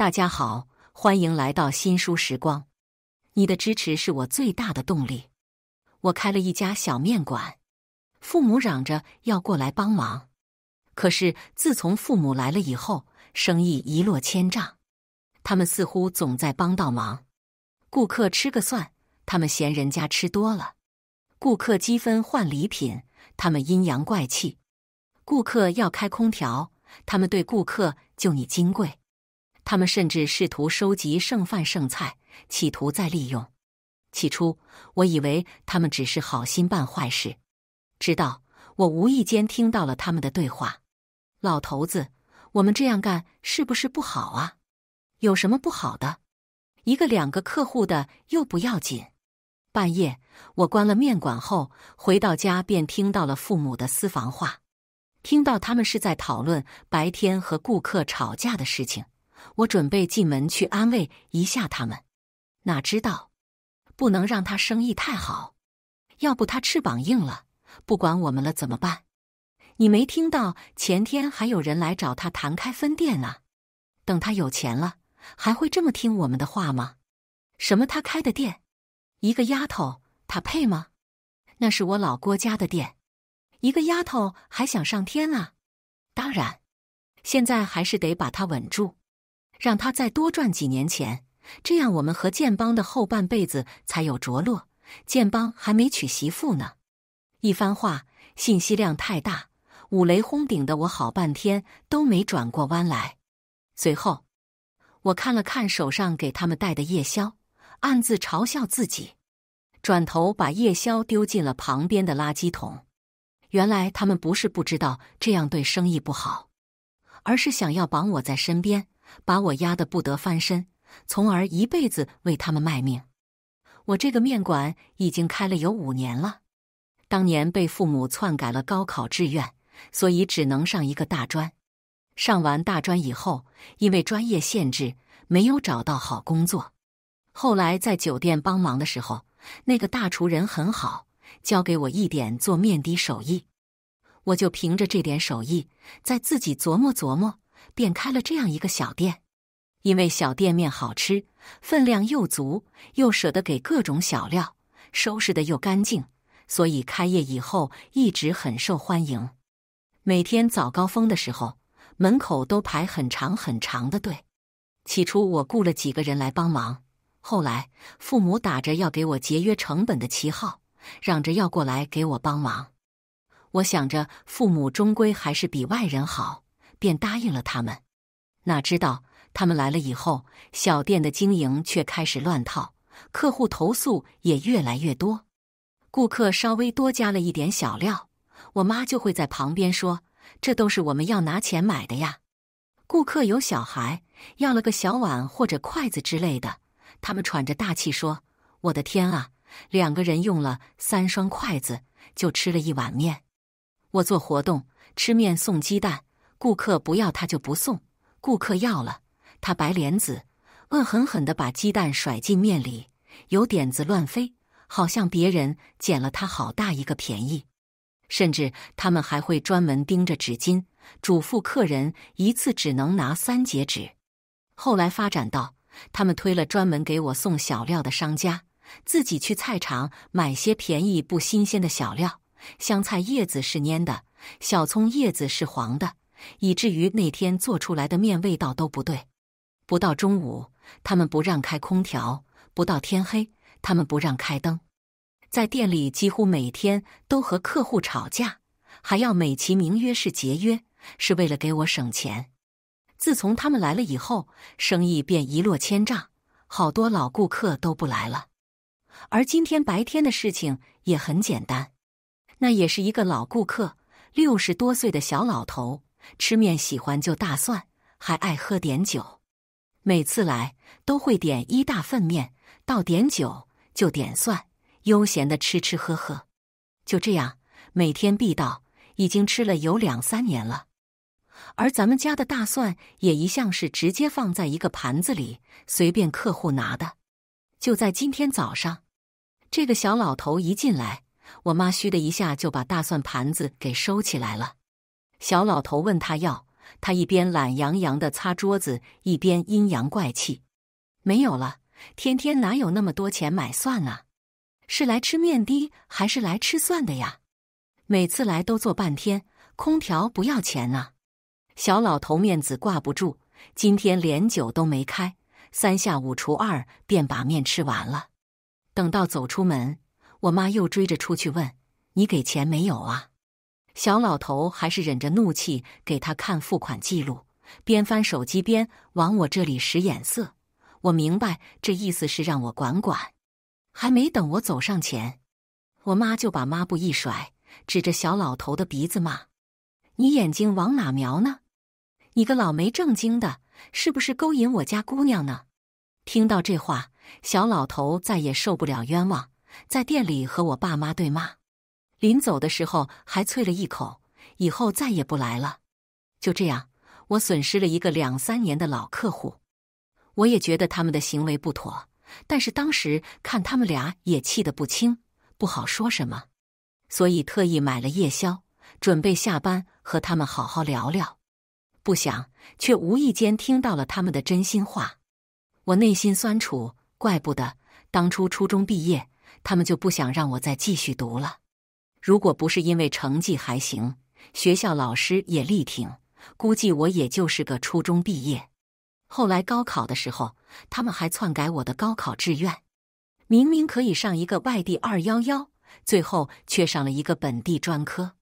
大家好，欢迎来到新书时光。你的支持是我最大的动力。我开了一家小面馆，父母嚷着要过来帮忙，可是自从父母来了以后，生意一落千丈。他们似乎总在帮倒忙。顾客吃个蒜，他们嫌人家吃多了；顾客积分换礼品，他们阴阳怪气；顾客要开空调，他们对顾客就你金贵。他们甚至试图收集剩饭剩菜，企图再利用。起初，我以为他们只是好心办坏事，直到我无意间听到了他们的对话：“老头子，我们这样干是不是不好啊？有什么不好的？一个两个客户的又不要紧。”半夜，我关了面馆后回到家，便听到了父母的私房话，听到他们是在讨论白天和顾客吵架的事情。我准备进门去安慰一下他们，哪知道不能让他生意太好，要不他翅膀硬了，不管我们了怎么办？你没听到前天还有人来找他谈开分店啊？等他有钱了，还会这么听我们的话吗？什么他开的店，一个丫头他配吗？那是我老郭家的店，一个丫头还想上天啊？当然，现在还是得把他稳住。让他再多赚几年钱，这样我们和建邦的后半辈子才有着落。建邦还没娶媳妇呢。一番话信息量太大，五雷轰顶的我好半天都没转过弯来。随后，我看了看手上给他们带的夜宵，暗自嘲笑自己，转头把夜宵丢进了旁边的垃圾桶。原来他们不是不知道这样对生意不好，而是想要绑我在身边。把我压得不得翻身，从而一辈子为他们卖命。我这个面馆已经开了有五年了。当年被父母篡改了高考志愿，所以只能上一个大专。上完大专以后，因为专业限制，没有找到好工作。后来在酒店帮忙的时候，那个大厨人很好，教给我一点做面的手艺。我就凭着这点手艺，在自己琢磨琢磨。便开了这样一个小店，因为小店面好吃，分量又足，又舍得给各种小料，收拾的又干净，所以开业以后一直很受欢迎。每天早高峰的时候，门口都排很长很长的队。起初我雇了几个人来帮忙，后来父母打着要给我节约成本的旗号，嚷着要过来给我帮忙。我想着父母终归还是比外人好。便答应了他们，哪知道他们来了以后，小店的经营却开始乱套，客户投诉也越来越多。顾客稍微多加了一点小料，我妈就会在旁边说：“这都是我们要拿钱买的呀。”顾客有小孩，要了个小碗或者筷子之类的，他们喘着大气说：“我的天啊，两个人用了三双筷子就吃了一碗面。”我做活动，吃面送鸡蛋。顾客不要他就不送，顾客要了他白莲子，恶狠狠地把鸡蛋甩进面里，有点子乱飞，好像别人捡了他好大一个便宜。甚至他们还会专门盯着纸巾，嘱咐客人一次只能拿三节纸。后来发展到，他们推了专门给我送小料的商家，自己去菜场买些便宜不新鲜的小料，香菜叶子是蔫的，小葱叶子是黄的。以至于那天做出来的面味道都不对。不到中午，他们不让开空调；不到天黑，他们不让开灯。在店里几乎每天都和客户吵架，还要美其名曰是节约，是为了给我省钱。自从他们来了以后，生意便一落千丈，好多老顾客都不来了。而今天白天的事情也很简单，那也是一个老顾客，六十多岁的小老头。吃面喜欢就大蒜，还爱喝点酒。每次来都会点一大份面，倒点酒，就点蒜，悠闲的吃吃喝喝。就这样，每天必到，已经吃了有两三年了。而咱们家的大蒜也一向是直接放在一个盘子里，随便客户拿的。就在今天早上，这个小老头一进来，我妈嘘的一下就把大蒜盘子给收起来了。小老头问他要，他一边懒洋洋的擦桌子，一边阴阳怪气：“没有了，天天哪有那么多钱买蒜啊？是来吃面的还是来吃蒜的呀？每次来都坐半天，空调不要钱啊！”小老头面子挂不住，今天连酒都没开，三下五除二便把面吃完了。等到走出门，我妈又追着出去问：“你给钱没有啊？”小老头还是忍着怒气给他看付款记录，边翻手机边往我这里使眼色。我明白这意思是让我管管。还没等我走上前，我妈就把抹布一甩，指着小老头的鼻子骂：“你眼睛往哪瞄呢？你个老没正经的，是不是勾引我家姑娘呢？”听到这话，小老头再也受不了冤枉，在店里和我爸妈对骂。临走的时候还啐了一口，以后再也不来了。就这样，我损失了一个两三年的老客户。我也觉得他们的行为不妥，但是当时看他们俩也气得不轻，不好说什么，所以特意买了夜宵，准备下班和他们好好聊聊。不想却无意间听到了他们的真心话，我内心酸楚。怪不得当初初中毕业，他们就不想让我再继续读了。如果不是因为成绩还行，学校老师也力挺，估计我也就是个初中毕业。后来高考的时候，他们还篡改我的高考志愿，明明可以上一个外地二幺幺，最后却上了一个本地专科。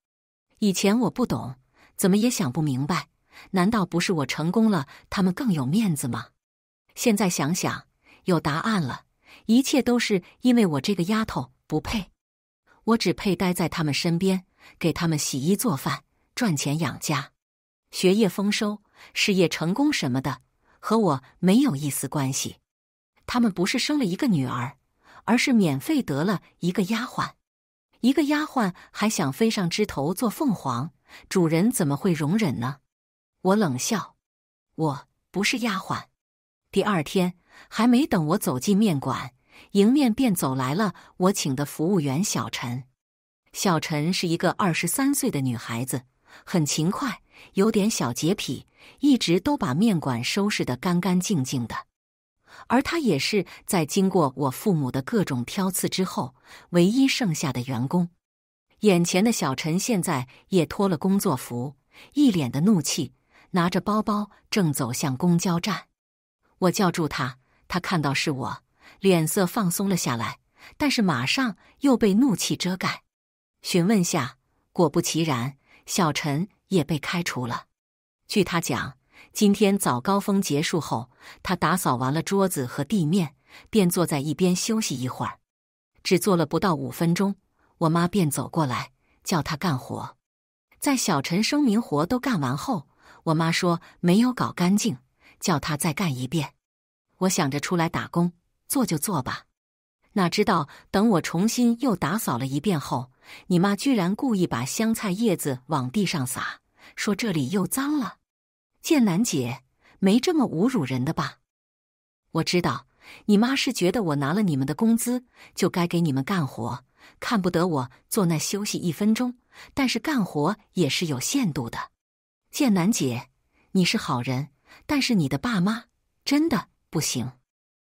以前我不懂，怎么也想不明白，难道不是我成功了，他们更有面子吗？现在想想，有答案了，一切都是因为我这个丫头不配。我只配待在他们身边，给他们洗衣做饭、赚钱养家，学业丰收、事业成功什么的，和我没有一丝关系。他们不是生了一个女儿，而是免费得了一个丫鬟。一个丫鬟还想飞上枝头做凤凰，主人怎么会容忍呢？我冷笑，我不是丫鬟。第二天，还没等我走进面馆。迎面便走来了我请的服务员小陈，小陈是一个二十三岁的女孩子，很勤快，有点小洁癖，一直都把面馆收拾得干干净净的。而她也是在经过我父母的各种挑刺之后，唯一剩下的员工。眼前的小陈现在也脱了工作服，一脸的怒气，拿着包包正走向公交站。我叫住她，她看到是我。脸色放松了下来，但是马上又被怒气遮盖。询问下，果不其然，小陈也被开除了。据他讲，今天早高峰结束后，他打扫完了桌子和地面，便坐在一边休息一会儿。只坐了不到五分钟，我妈便走过来叫他干活。在小陈声明活都干完后，我妈说没有搞干净，叫他再干一遍。我想着出来打工。做就做吧，哪知道等我重新又打扫了一遍后，你妈居然故意把香菜叶子往地上撒，说这里又脏了。建南姐，没这么侮辱人的吧？我知道你妈是觉得我拿了你们的工资，就该给你们干活，看不得我坐那休息一分钟。但是干活也是有限度的。建南姐，你是好人，但是你的爸妈真的不行。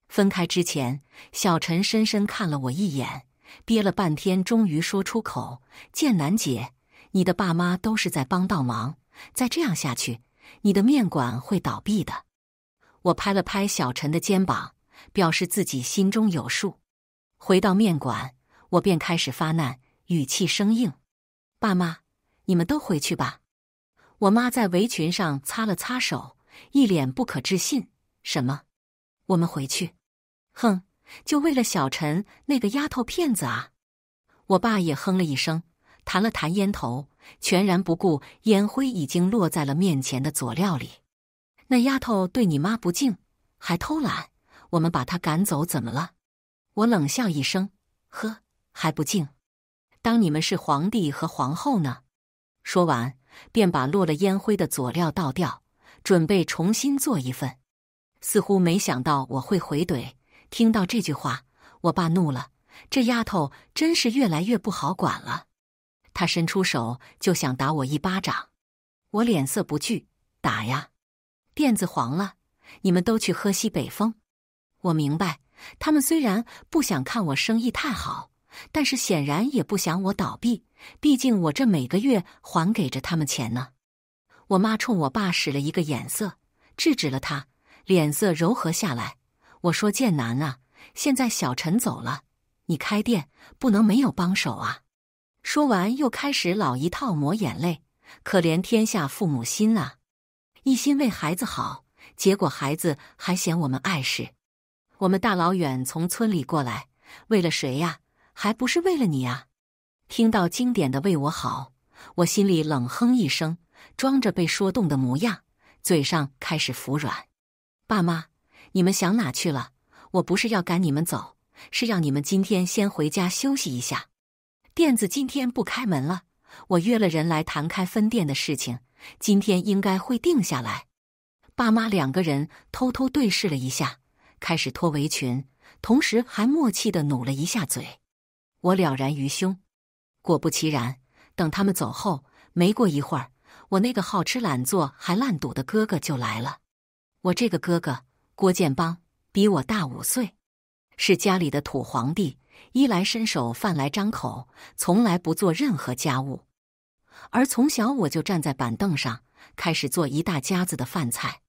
分开之前，小陈深深看了我一眼，憋了半天，终于说出口：“剑南姐，你的爸妈都是在帮倒忙，再这样下去，你的面馆会倒闭的。”我拍了拍小陈的肩膀，表示自己心中有数。回到面馆，我便开始发难，语气生硬：“爸妈，你们都回去吧。”我妈在围裙上擦了擦手，一脸不可置信：“什么？”我们回去，哼，就为了小陈那个丫头片子啊！我爸也哼了一声，弹了弹烟头，全然不顾烟灰已经落在了面前的佐料里。那丫头对你妈不敬，还偷懒，我们把她赶走怎么了？我冷笑一声，呵，还不敬？当你们是皇帝和皇后呢？说完，便把落了烟灰的佐料倒掉，准备重新做一份。似乎没想到我会回怼，听到这句话，我爸怒了。这丫头真是越来越不好管了。他伸出手就想打我一巴掌，我脸色不惧，打呀！垫子黄了，你们都去喝西北风。我明白，他们虽然不想看我生意太好，但是显然也不想我倒闭。毕竟我这每个月还给着他们钱呢。我妈冲我爸使了一个眼色，制止了他。脸色柔和下来，我说：“剑南啊，现在小陈走了，你开店不能没有帮手啊。”说完又开始老一套抹眼泪，可怜天下父母心啊，一心为孩子好，结果孩子还嫌我们碍事。我们大老远从村里过来，为了谁呀？还不是为了你啊！听到经典的“为我好”，我心里冷哼一声，装着被说动的模样，嘴上开始服软。爸妈，你们想哪去了？我不是要赶你们走，是要你们今天先回家休息一下。店子今天不开门了，我约了人来谈开分店的事情，今天应该会定下来。爸妈两个人偷偷对视了一下，开始脱围裙，同时还默契的努了一下嘴。我了然于胸，果不其然，等他们走后，没过一会儿，我那个好吃懒做还烂赌的哥哥就来了。我这个哥哥郭建邦比我大五岁，是家里的土皇帝，衣来伸手，饭来张口，从来不做任何家务。而从小我就站在板凳上开始做一大家子的饭菜，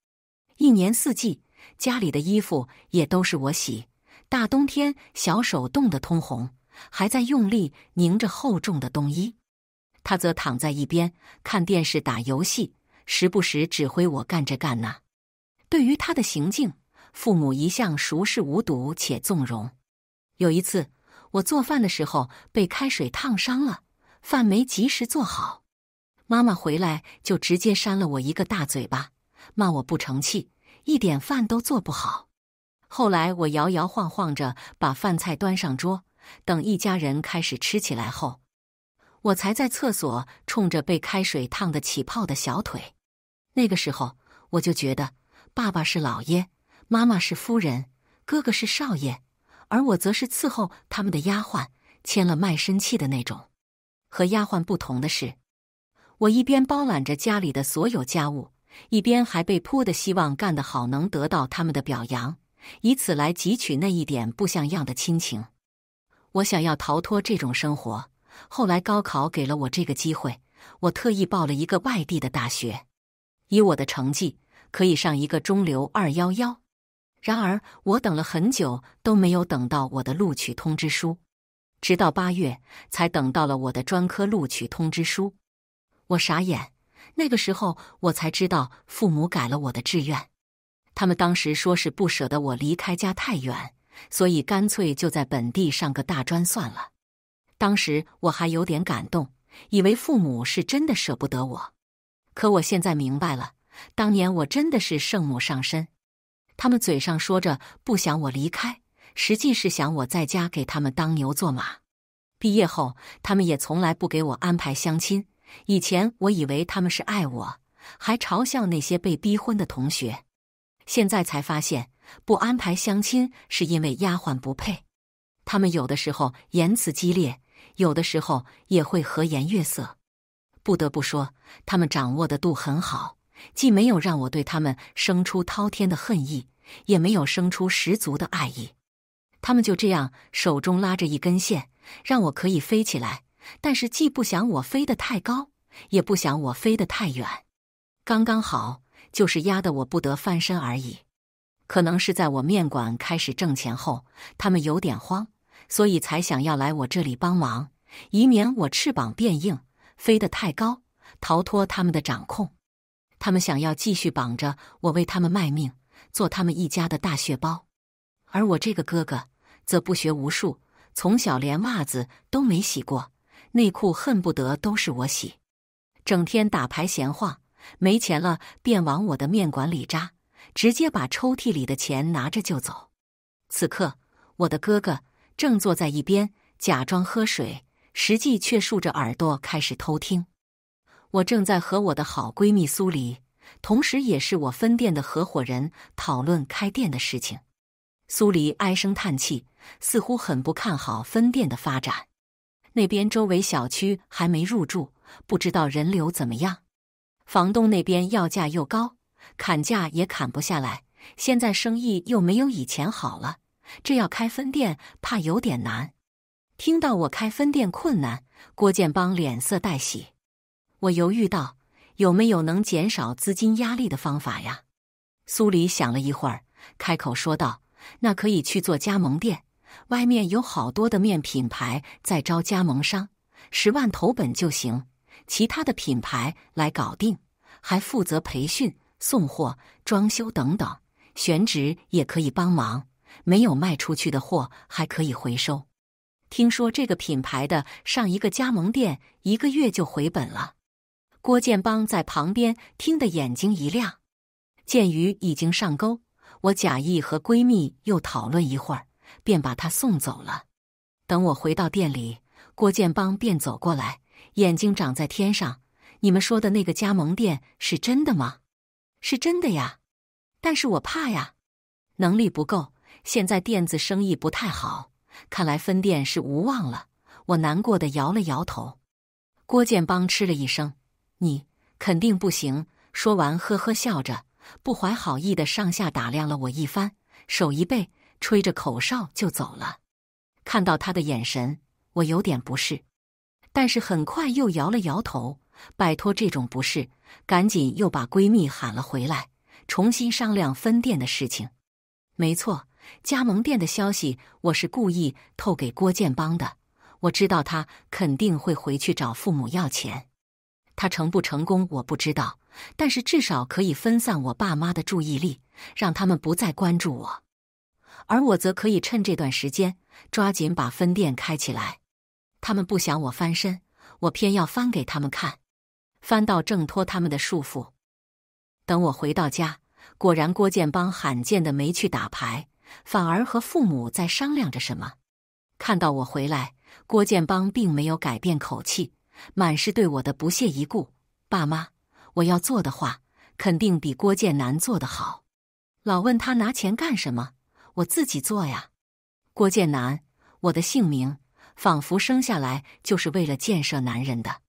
一年四季家里的衣服也都是我洗。大冬天，小手冻得通红，还在用力拧着厚重的冬衣。他则躺在一边看电视、打游戏，时不时指挥我干这干那。对于他的行径，父母一向熟视无睹且纵容。有一次，我做饭的时候被开水烫伤了，饭没及时做好，妈妈回来就直接扇了我一个大嘴巴，骂我不成器，一点饭都做不好。后来我摇摇晃晃着把饭菜端上桌，等一家人开始吃起来后，我才在厕所冲着被开水烫得起泡的小腿。那个时候，我就觉得。爸爸是老爷，妈妈是夫人，哥哥是少爷，而我则是伺候他们的丫鬟，签了卖身契的那种。和丫鬟不同的是，我一边包揽着家里的所有家务，一边还被迫的希望干得好能得到他们的表扬，以此来汲取那一点不像样的亲情。我想要逃脱这种生活，后来高考给了我这个机会，我特意报了一个外地的大学，以我的成绩。可以上一个中流二幺幺，然而我等了很久都没有等到我的录取通知书，直到八月才等到了我的专科录取通知书。我傻眼，那个时候我才知道父母改了我的志愿。他们当时说是不舍得我离开家太远，所以干脆就在本地上个大专算了。当时我还有点感动，以为父母是真的舍不得我，可我现在明白了。当年我真的是圣母上身，他们嘴上说着不想我离开，实际是想我在家给他们当牛做马。毕业后，他们也从来不给我安排相亲。以前我以为他们是爱我，还嘲笑那些被逼婚的同学。现在才发现，不安排相亲是因为丫鬟不配。他们有的时候言辞激烈，有的时候也会和颜悦色。不得不说，他们掌握的度很好。既没有让我对他们生出滔天的恨意，也没有生出十足的爱意。他们就这样手中拉着一根线，让我可以飞起来，但是既不想我飞得太高，也不想我飞得太远，刚刚好，就是压得我不得翻身而已。可能是在我面馆开始挣钱后，他们有点慌，所以才想要来我这里帮忙，以免我翅膀变硬，飞得太高，逃脱他们的掌控。他们想要继续绑着我为他们卖命，做他们一家的大血包，而我这个哥哥则不学无术，从小连袜子都没洗过，内裤恨不得都是我洗，整天打牌闲晃，没钱了便往我的面馆里扎，直接把抽屉里的钱拿着就走。此刻，我的哥哥正坐在一边假装喝水，实际却竖着耳朵开始偷听。我正在和我的好闺蜜苏黎，同时也是我分店的合伙人讨论开店的事情。苏黎唉声叹气，似乎很不看好分店的发展。那边周围小区还没入住，不知道人流怎么样。房东那边要价又高，砍价也砍不下来。现在生意又没有以前好了，这要开分店怕有点难。听到我开分店困难，郭建邦脸色带喜。我犹豫道：“有没有能减少资金压力的方法呀？”苏黎想了一会儿，开口说道：“那可以去做加盟店，外面有好多的面品牌在招加盟商，十万投本就行，其他的品牌来搞定，还负责培训、送货、装修等等，选址也可以帮忙。没有卖出去的货还可以回收。听说这个品牌的上一个加盟店一个月就回本了。”郭建邦在旁边听得眼睛一亮，鉴于已经上钩，我假意和闺蜜又讨论一会儿，便把她送走了。等我回到店里，郭建邦便走过来，眼睛长在天上。你们说的那个加盟店是真的吗？是真的呀，但是我怕呀，能力不够，现在店子生意不太好，看来分店是无望了。我难过的摇了摇头。郭建邦吃了一声。你肯定不行！说完，呵呵笑着，不怀好意的上下打量了我一番，手一背，吹着口哨就走了。看到他的眼神，我有点不适，但是很快又摇了摇头，摆脱这种不适，赶紧又把闺蜜喊了回来，重新商量分店的事情。没错，加盟店的消息我是故意透给郭建邦的，我知道他肯定会回去找父母要钱。他成不成功我不知道，但是至少可以分散我爸妈的注意力，让他们不再关注我，而我则可以趁这段时间抓紧把分店开起来。他们不想我翻身，我偏要翻给他们看，翻到挣脱他们的束缚。等我回到家，果然郭建邦罕见的没去打牌，反而和父母在商量着什么。看到我回来，郭建邦并没有改变口气。满是对我的不屑一顾。爸妈，我要做的话，肯定比郭建南做的好。老问他拿钱干什么，我自己做呀。郭建南，我的姓名仿佛生下来就是为了建设男人的。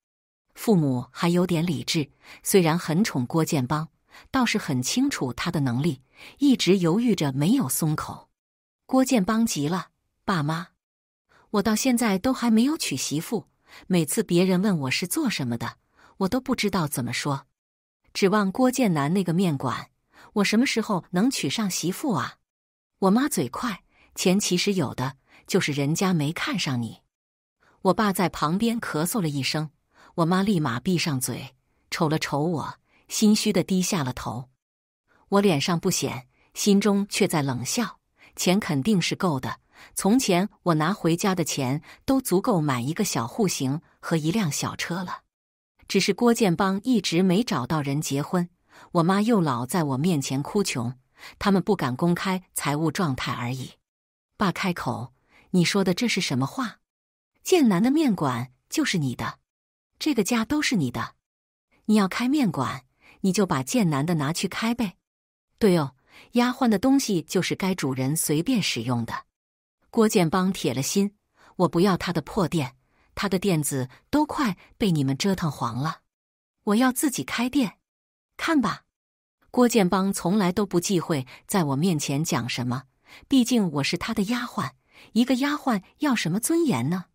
父母还有点理智，虽然很宠郭建邦，倒是很清楚他的能力，一直犹豫着没有松口。郭建邦急了：“爸妈，我到现在都还没有娶媳妇。”每次别人问我是做什么的，我都不知道怎么说。指望郭建南那个面馆，我什么时候能娶上媳妇啊？我妈嘴快，钱其实有的，就是人家没看上你。我爸在旁边咳嗽了一声，我妈立马闭上嘴，瞅了瞅我，心虚的低下了头。我脸上不显，心中却在冷笑：钱肯定是够的。从前我拿回家的钱都足够买一个小户型和一辆小车了，只是郭建邦一直没找到人结婚，我妈又老在我面前哭穷，他们不敢公开财务状态而已。爸开口，你说的这是什么话？建南的面馆就是你的，这个家都是你的，你要开面馆，你就把建南的拿去开呗。对哦，丫鬟的东西就是该主人随便使用的。郭建邦铁了心，我不要他的破店，他的店子都快被你们折腾黄了，我要自己开店。看吧，郭建邦从来都不忌讳在我面前讲什么，毕竟我是他的丫鬟，一个丫鬟要什么尊严呢？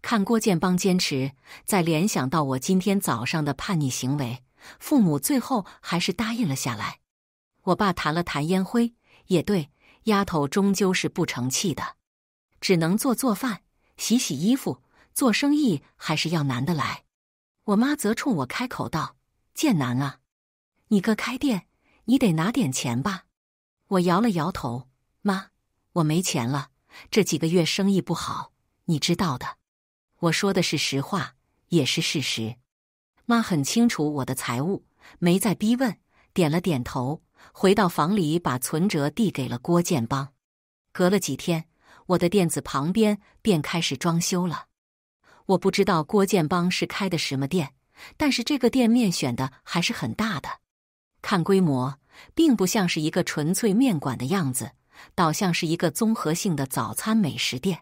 看郭建邦坚持，再联想到我今天早上的叛逆行为，父母最后还是答应了下来。我爸弹了弹烟灰，也对，丫头终究是不成器的。只能做做饭、洗洗衣服，做生意还是要男的来。我妈则冲我开口道：“建南啊，你哥开店，你得拿点钱吧？”我摇了摇头：“妈，我没钱了，这几个月生意不好，你知道的。”我说的是实话，也是事实。妈很清楚我的财务，没再逼问，点了点头，回到房里把存折递给了郭建邦。隔了几天。我的店子旁边便开始装修了，我不知道郭建邦是开的什么店，但是这个店面选的还是很大的，看规模，并不像是一个纯粹面馆的样子，倒像是一个综合性的早餐美食店。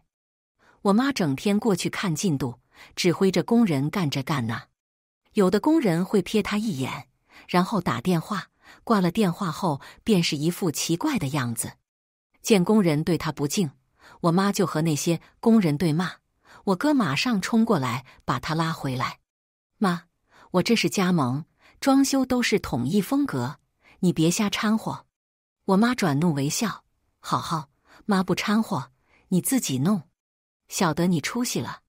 我妈整天过去看进度，指挥着工人干着干呐，有的工人会瞥她一眼，然后打电话，挂了电话后便是一副奇怪的样子，见工人对她不敬。我妈就和那些工人对骂，我哥马上冲过来把他拉回来。妈，我这是加盟，装修都是统一风格，你别瞎掺和。我妈转怒为笑，好好，妈不掺和，你自己弄，晓得你出息了。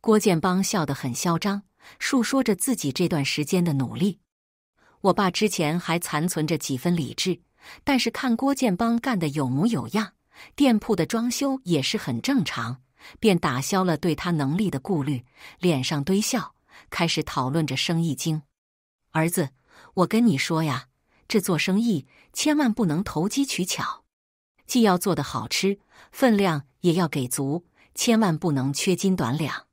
郭建邦笑得很嚣张，述说着自己这段时间的努力。我爸之前还残存着几分理智，但是看郭建邦干的有模有样。店铺的装修也是很正常，便打消了对他能力的顾虑，脸上堆笑，开始讨论着生意经。儿子，我跟你说呀，这做生意千万不能投机取巧，既要做得好吃，分量也要给足，千万不能缺斤短两，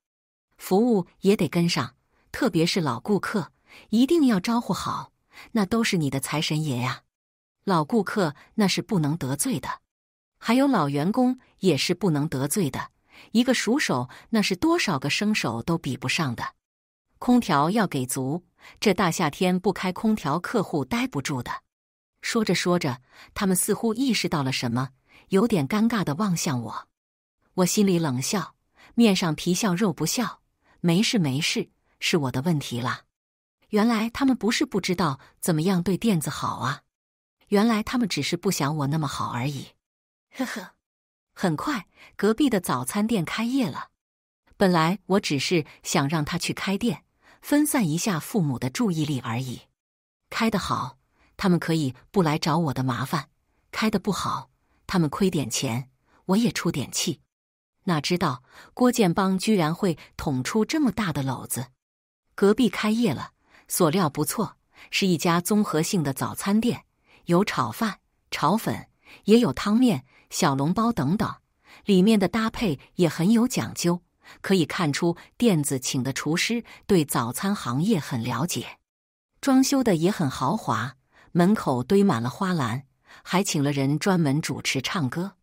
服务也得跟上，特别是老顾客，一定要招呼好，那都是你的财神爷呀。老顾客那是不能得罪的。还有老员工也是不能得罪的，一个熟手那是多少个生手都比不上的。空调要给足，这大夏天不开空调，客户待不住的。说着说着，他们似乎意识到了什么，有点尴尬的望向我。我心里冷笑，面上皮笑肉不笑：“没事没事，是我的问题啦。原来他们不是不知道怎么样对垫子好啊，原来他们只是不想我那么好而已。”呵呵，很快隔壁的早餐店开业了。本来我只是想让他去开店，分散一下父母的注意力而已。开得好，他们可以不来找我的麻烦；开的不好，他们亏点钱，我也出点气。哪知道郭建邦居然会捅出这么大的篓子。隔壁开业了，所料不错，是一家综合性的早餐店，有炒饭、炒粉，也有汤面。小笼包等等，里面的搭配也很有讲究，可以看出店子请的厨师对早餐行业很了解，装修的也很豪华，门口堆满了花篮，还请了人专门主持唱歌，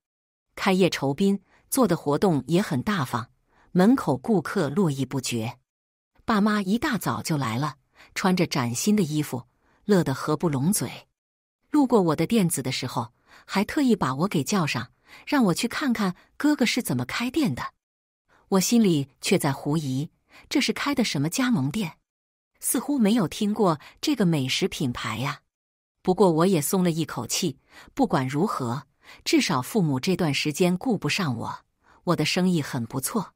开业酬宾做的活动也很大方，门口顾客络绎不绝，爸妈一大早就来了，穿着崭新的衣服，乐得合不拢嘴，路过我的店子的时候。还特意把我给叫上，让我去看看哥哥是怎么开店的。我心里却在狐疑，这是开的什么加盟店？似乎没有听过这个美食品牌呀。不过我也松了一口气，不管如何，至少父母这段时间顾不上我，我的生意很不错。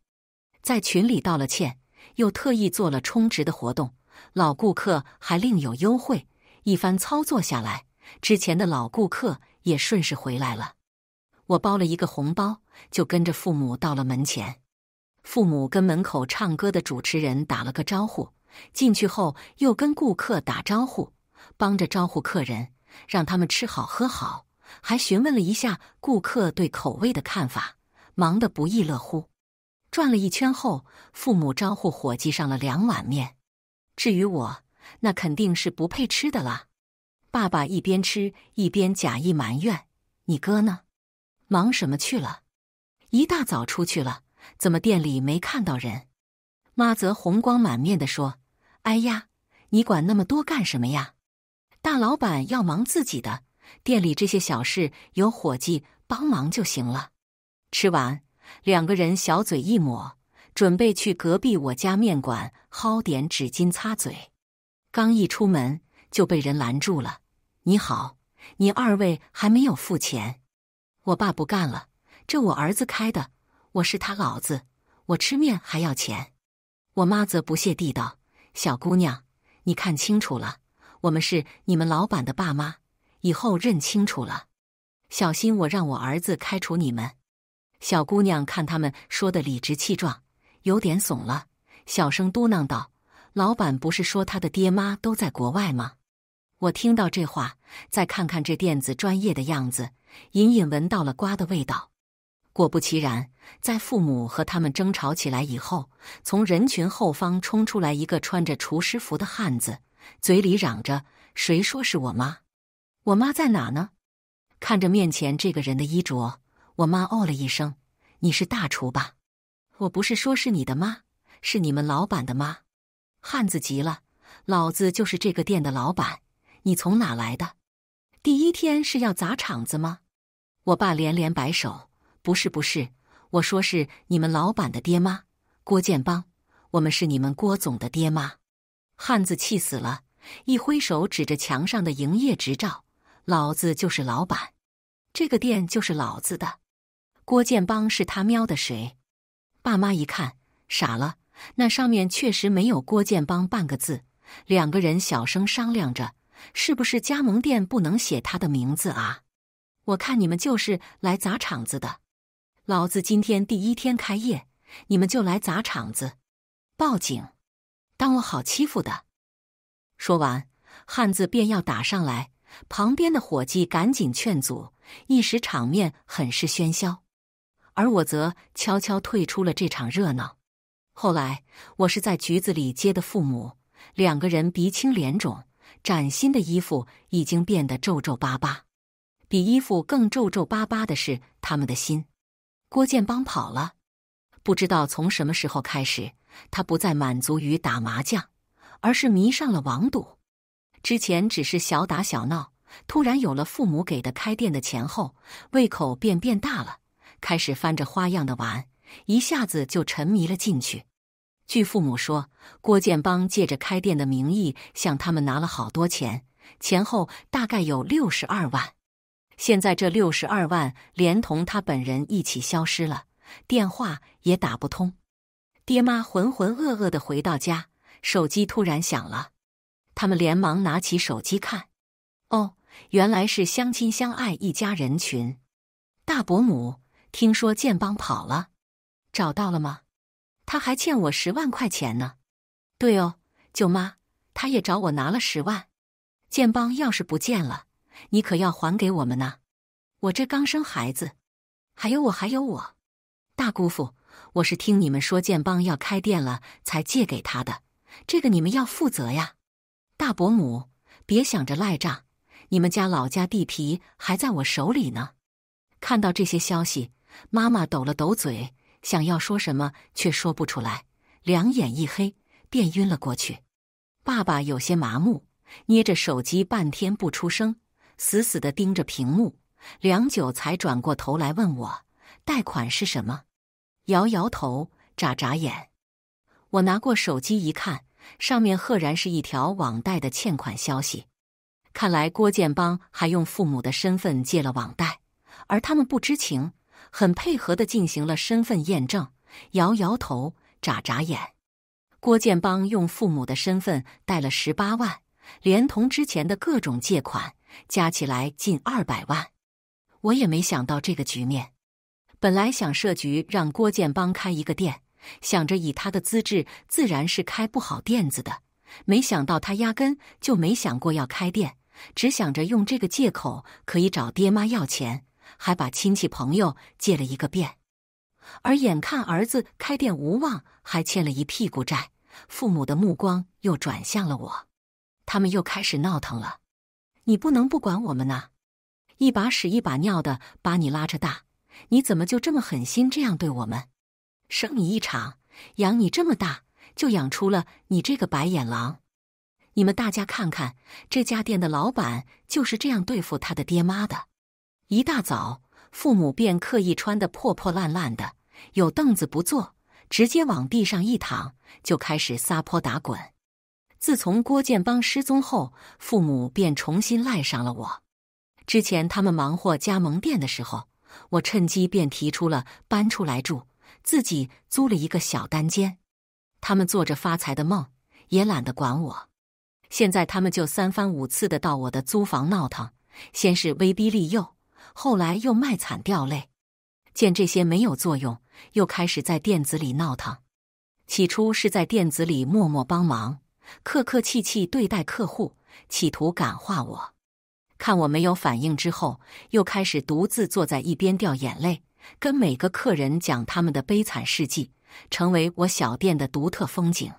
在群里道了歉，又特意做了充值的活动，老顾客还另有优惠。一番操作下来，之前的老顾客。也顺势回来了，我包了一个红包，就跟着父母到了门前。父母跟门口唱歌的主持人打了个招呼，进去后又跟顾客打招呼，帮着招呼客人，让他们吃好喝好，还询问了一下顾客对口味的看法，忙得不亦乐乎。转了一圈后，父母招呼伙计上了两碗面，至于我，那肯定是不配吃的了。爸爸一边吃一边假意埋怨：“你哥呢？忙什么去了？一大早出去了，怎么店里没看到人？”妈则红光满面的说：“哎呀，你管那么多干什么呀？大老板要忙自己的，店里这些小事有伙计帮忙就行了。”吃完，两个人小嘴一抹，准备去隔壁我家面馆薅点纸巾擦嘴。刚一出门，就被人拦住了。你好，你二位还没有付钱。我爸不干了，这我儿子开的，我是他老子，我吃面还要钱。我妈则不屑地道：“小姑娘，你看清楚了，我们是你们老板的爸妈，以后认清楚了，小心我让我儿子开除你们。”小姑娘看他们说的理直气壮，有点怂了，小声嘟囔道：“老板不是说他的爹妈都在国外吗？”我听到这话，再看看这店子专业的样子，隐隐闻到了瓜的味道。果不其然，在父母和他们争吵起来以后，从人群后方冲出来一个穿着厨师服的汉子，嘴里嚷着：“谁说是我妈？我妈在哪呢？”看着面前这个人的衣着，我妈哦了一声：“你是大厨吧？”“我不是说是你的妈，是你们老板的妈。”汉子急了：“老子就是这个店的老板。”你从哪来的？第一天是要砸场子吗？我爸连连摆手，不是不是，我说是你们老板的爹妈，郭建邦，我们是你们郭总的爹妈。汉子气死了，一挥手指着墙上的营业执照，老子就是老板，这个店就是老子的。郭建邦是他喵的谁？爸妈一看傻了，那上面确实没有郭建邦半个字。两个人小声商量着。是不是加盟店不能写他的名字啊？我看你们就是来砸场子的。老子今天第一天开业，你们就来砸场子，报警，当我好欺负的？说完，汉子便要打上来，旁边的伙计赶紧劝阻，一时场面很是喧嚣。而我则悄悄退出了这场热闹。后来，我是在局子里接的父母，两个人鼻青脸肿。崭新的衣服已经变得皱皱巴巴，比衣服更皱皱巴巴的是他们的心。郭建邦跑了，不知道从什么时候开始，他不再满足于打麻将，而是迷上了网赌。之前只是小打小闹，突然有了父母给的开店的钱后，胃口便变大了，开始翻着花样的玩，一下子就沉迷了进去。据父母说，郭建邦借着开店的名义向他们拿了好多钱，前后大概有六十二万。现在这六十二万连同他本人一起消失了，电话也打不通。爹妈浑浑噩噩的回到家，手机突然响了，他们连忙拿起手机看，哦，原来是相亲相爱一家人群。大伯母，听说建邦跑了，找到了吗？他还欠我十万块钱呢，对哦，舅妈，他也找我拿了十万。建邦要是不见了，你可要还给我们呢。我这刚生孩子，还有我，还有我。大姑父，我是听你们说建邦要开店了才借给他的，这个你们要负责呀。大伯母，别想着赖账，你们家老家地皮还在我手里呢。看到这些消息，妈妈抖了抖嘴。想要说什么，却说不出来，两眼一黑，便晕了过去。爸爸有些麻木，捏着手机半天不出声，死死地盯着屏幕，良久才转过头来问我：“贷款是什么？”摇摇头，眨眨眼。我拿过手机一看，上面赫然是一条网贷的欠款消息。看来郭建邦还用父母的身份借了网贷，而他们不知情。很配合的进行了身份验证，摇摇头，眨眨眼。郭建邦用父母的身份贷了十八万，连同之前的各种借款，加起来近二百万。我也没想到这个局面。本来想设局让郭建邦开一个店，想着以他的资质，自然是开不好店子的。没想到他压根就没想过要开店，只想着用这个借口可以找爹妈要钱。还把亲戚朋友借了一个遍，而眼看儿子开店无望，还欠了一屁股债，父母的目光又转向了我，他们又开始闹腾了。你不能不管我们呐！一把屎一把尿的把你拉着大，你怎么就这么狠心这样对我们？生你一场，养你这么大，就养出了你这个白眼狼！你们大家看看，这家店的老板就是这样对付他的爹妈的。一大早，父母便刻意穿得破破烂烂的，有凳子不坐，直接往地上一躺，就开始撒泼打滚。自从郭建邦失踪后，父母便重新赖上了我。之前他们忙活加盟店的时候，我趁机便提出了搬出来住，自己租了一个小单间。他们做着发财的梦，也懒得管我。现在他们就三番五次的到我的租房闹腾，先是威逼利诱。后来又卖惨掉泪，见这些没有作用，又开始在店子里闹腾。起初是在店子里默默帮忙，客客气气对待客户，企图感化我。看我没有反应之后，又开始独自坐在一边掉眼泪，跟每个客人讲他们的悲惨事迹，成为我小店的独特风景。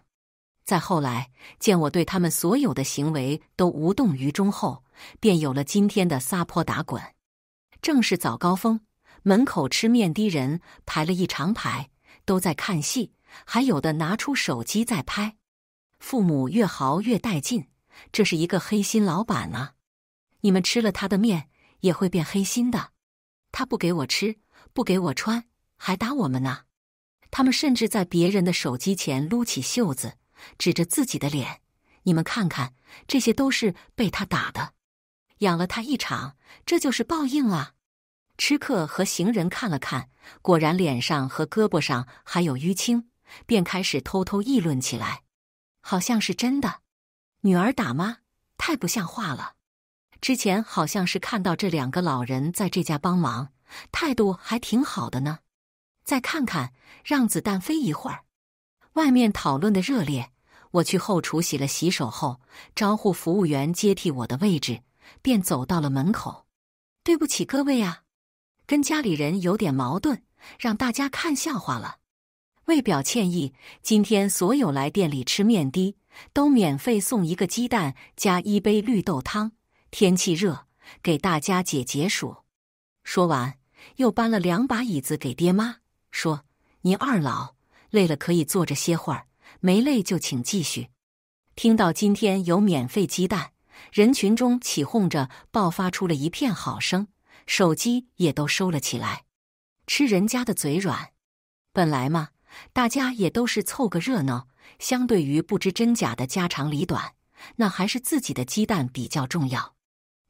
再后来，见我对他们所有的行为都无动于衷后，便有了今天的撒泼打滚。正是早高峰，门口吃面的人排了一长排，都在看戏，还有的拿出手机在拍。父母越嚎越带劲，这是一个黑心老板啊！你们吃了他的面也会变黑心的。他不给我吃，不给我穿，还打我们呢。他们甚至在别人的手机前撸起袖子，指着自己的脸：“你们看看，这些都是被他打的。养了他一场，这就是报应啊！”吃客和行人看了看，果然脸上和胳膊上还有淤青，便开始偷偷议论起来，好像是真的。女儿打妈，太不像话了。之前好像是看到这两个老人在这家帮忙，态度还挺好的呢。再看看，让子弹飞一会儿。外面讨论的热烈，我去后厨洗了洗手后，招呼服务员接替我的位置，便走到了门口。对不起各位啊。跟家里人有点矛盾，让大家看笑话了。为表歉意，今天所有来店里吃面的都免费送一个鸡蛋加一杯绿豆汤。天气热，给大家解解暑。说完，又搬了两把椅子给爹妈，说：“您二老累了可以坐着歇会儿，没累就请继续。”听到今天有免费鸡蛋，人群中起哄着，爆发出了一片好声。手机也都收了起来，吃人家的嘴软。本来嘛，大家也都是凑个热闹，相对于不知真假的家长里短，那还是自己的鸡蛋比较重要。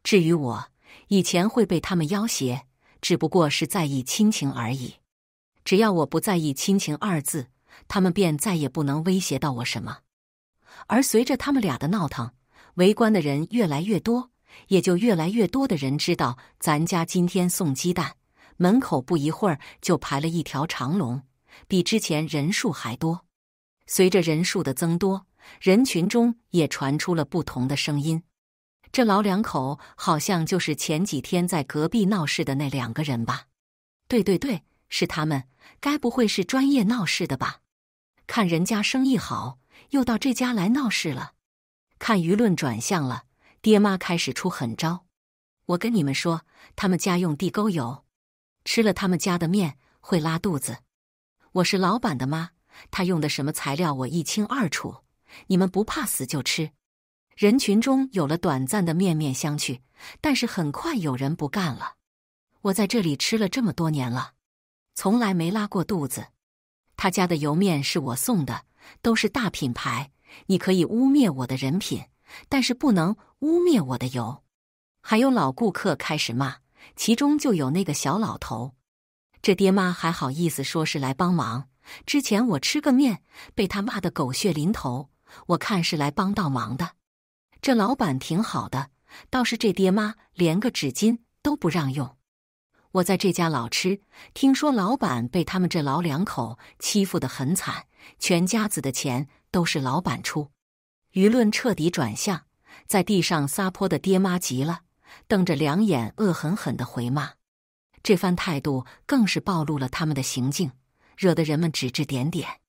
至于我以前会被他们要挟，只不过是在意亲情而已。只要我不在意“亲情”二字，他们便再也不能威胁到我什么。而随着他们俩的闹腾，围观的人越来越多。也就越来越多的人知道咱家今天送鸡蛋，门口不一会儿就排了一条长龙，比之前人数还多。随着人数的增多，人群中也传出了不同的声音。这老两口好像就是前几天在隔壁闹事的那两个人吧？对对对，是他们。该不会是专业闹事的吧？看人家生意好，又到这家来闹事了。看舆论转向了。爹妈开始出狠招，我跟你们说，他们家用地沟油，吃了他们家的面会拉肚子。我是老板的妈，他用的什么材料我一清二楚。你们不怕死就吃。人群中有了短暂的面面相觑，但是很快有人不干了。我在这里吃了这么多年了，从来没拉过肚子。他家的油面是我送的，都是大品牌。你可以污蔑我的人品，但是不能。污蔑我的油，还有老顾客开始骂，其中就有那个小老头。这爹妈还好意思说是来帮忙？之前我吃个面被他骂得狗血淋头，我看是来帮倒忙的。这老板挺好的，倒是这爹妈连个纸巾都不让用。我在这家老吃，听说老板被他们这老两口欺负的很惨，全家子的钱都是老板出。舆论彻底转向。在地上撒泼的爹妈急了，瞪着两眼恶狠狠地回骂，这番态度更是暴露了他们的行径，惹得人们指指点点。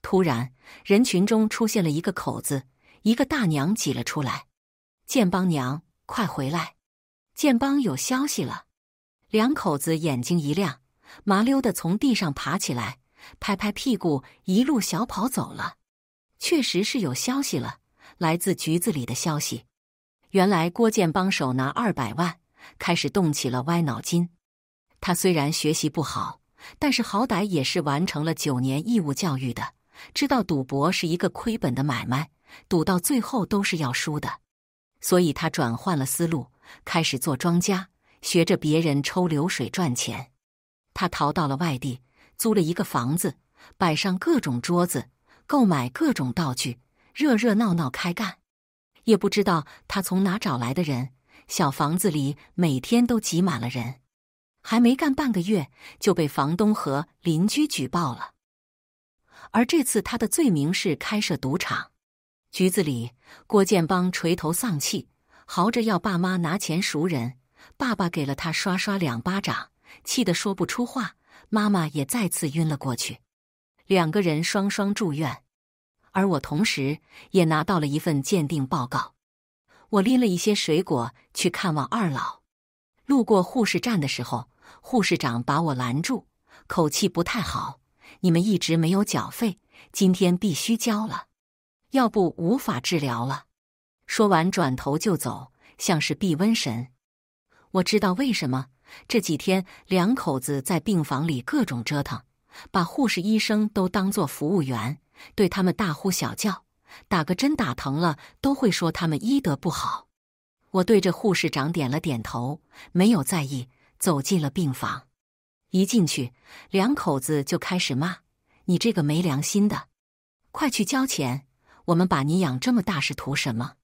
突然，人群中出现了一个口子，一个大娘挤了出来：“建邦娘，快回来！建邦有消息了。”两口子眼睛一亮，麻溜的从地上爬起来，拍拍屁股，一路小跑走了。确实是有消息了。来自局子里的消息，原来郭建帮手拿二百万，开始动起了歪脑筋。他虽然学习不好，但是好歹也是完成了九年义务教育的，知道赌博是一个亏本的买卖，赌到最后都是要输的。所以他转换了思路，开始做庄家，学着别人抽流水赚钱。他逃到了外地，租了一个房子，摆上各种桌子，购买各种道具。热热闹闹开干，也不知道他从哪找来的人，小房子里每天都挤满了人，还没干半个月就被房东和邻居举报了。而这次他的罪名是开设赌场。局子里，郭建邦垂头丧气，嚎着要爸妈拿钱赎人。爸爸给了他刷刷两巴掌，气得说不出话。妈妈也再次晕了过去，两个人双双住院。而我同时也拿到了一份鉴定报告。我拎了一些水果去看望二老，路过护士站的时候，护士长把我拦住，口气不太好：“你们一直没有缴费，今天必须交了，要不无法治疗了。”说完，转头就走，像是避瘟神。我知道为什么这几天两口子在病房里各种折腾，把护士医生都当做服务员。对他们大呼小叫，打个针打疼了都会说他们医德不好。我对着护士长点了点头，没有在意，走进了病房。一进去，两口子就开始骂：“你这个没良心的，快去交钱！我们把你养这么大是图什么？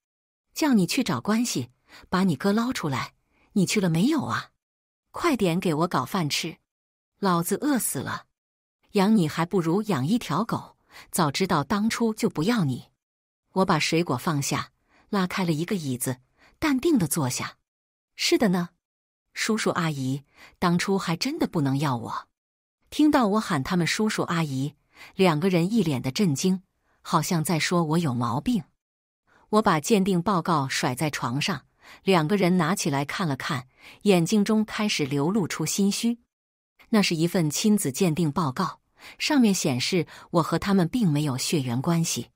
叫你去找关系把你哥捞出来，你去了没有啊？快点给我搞饭吃，老子饿死了！养你还不如养一条狗。”早知道当初就不要你！我把水果放下，拉开了一个椅子，淡定的坐下。是的呢，叔叔阿姨，当初还真的不能要我。听到我喊他们叔叔阿姨，两个人一脸的震惊，好像在说我有毛病。我把鉴定报告甩在床上，两个人拿起来看了看，眼睛中开始流露出心虚。那是一份亲子鉴定报告。上面显示我和他们并没有血缘关系。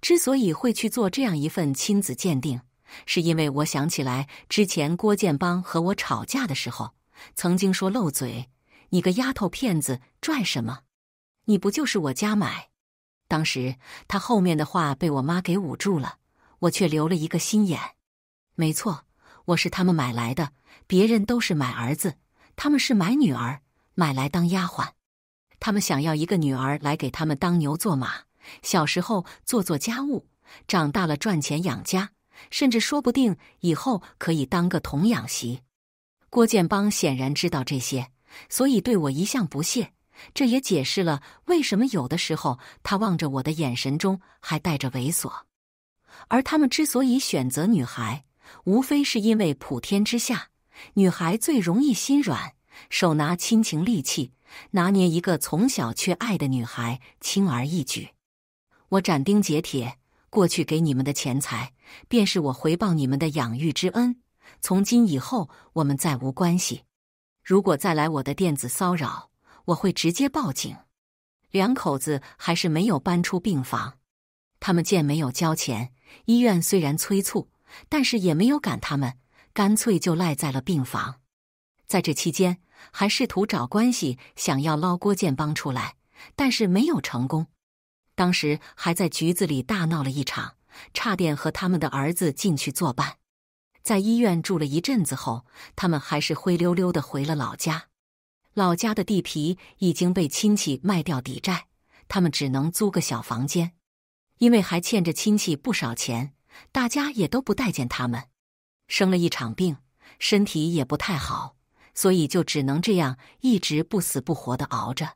之所以会去做这样一份亲子鉴定，是因为我想起来之前郭建邦和我吵架的时候，曾经说漏嘴：“你个丫头片子，拽什么？你不就是我家买？”当时他后面的话被我妈给捂住了，我却留了一个心眼。没错，我是他们买来的，别人都是买儿子，他们是买女儿，买来当丫鬟。他们想要一个女儿来给他们当牛做马，小时候做做家务，长大了赚钱养家，甚至说不定以后可以当个童养媳。郭建邦显然知道这些，所以对我一向不屑。这也解释了为什么有的时候他望着我的眼神中还带着猥琐。而他们之所以选择女孩，无非是因为普天之下，女孩最容易心软，手拿亲情利器。拿捏一个从小缺爱的女孩，轻而易举。我斩钉截铁，过去给你们的钱财，便是我回报你们的养育之恩。从今以后，我们再无关系。如果再来我的电子骚扰，我会直接报警。两口子还是没有搬出病房。他们见没有交钱，医院虽然催促，但是也没有赶他们，干脆就赖在了病房。在这期间。还试图找关系，想要捞郭建邦出来，但是没有成功。当时还在局子里大闹了一场，差点和他们的儿子进去作伴。在医院住了一阵子后，他们还是灰溜溜的回了老家。老家的地皮已经被亲戚卖掉抵债，他们只能租个小房间。因为还欠着亲戚不少钱，大家也都不待见他们。生了一场病，身体也不太好。所以就只能这样一直不死不活的熬着。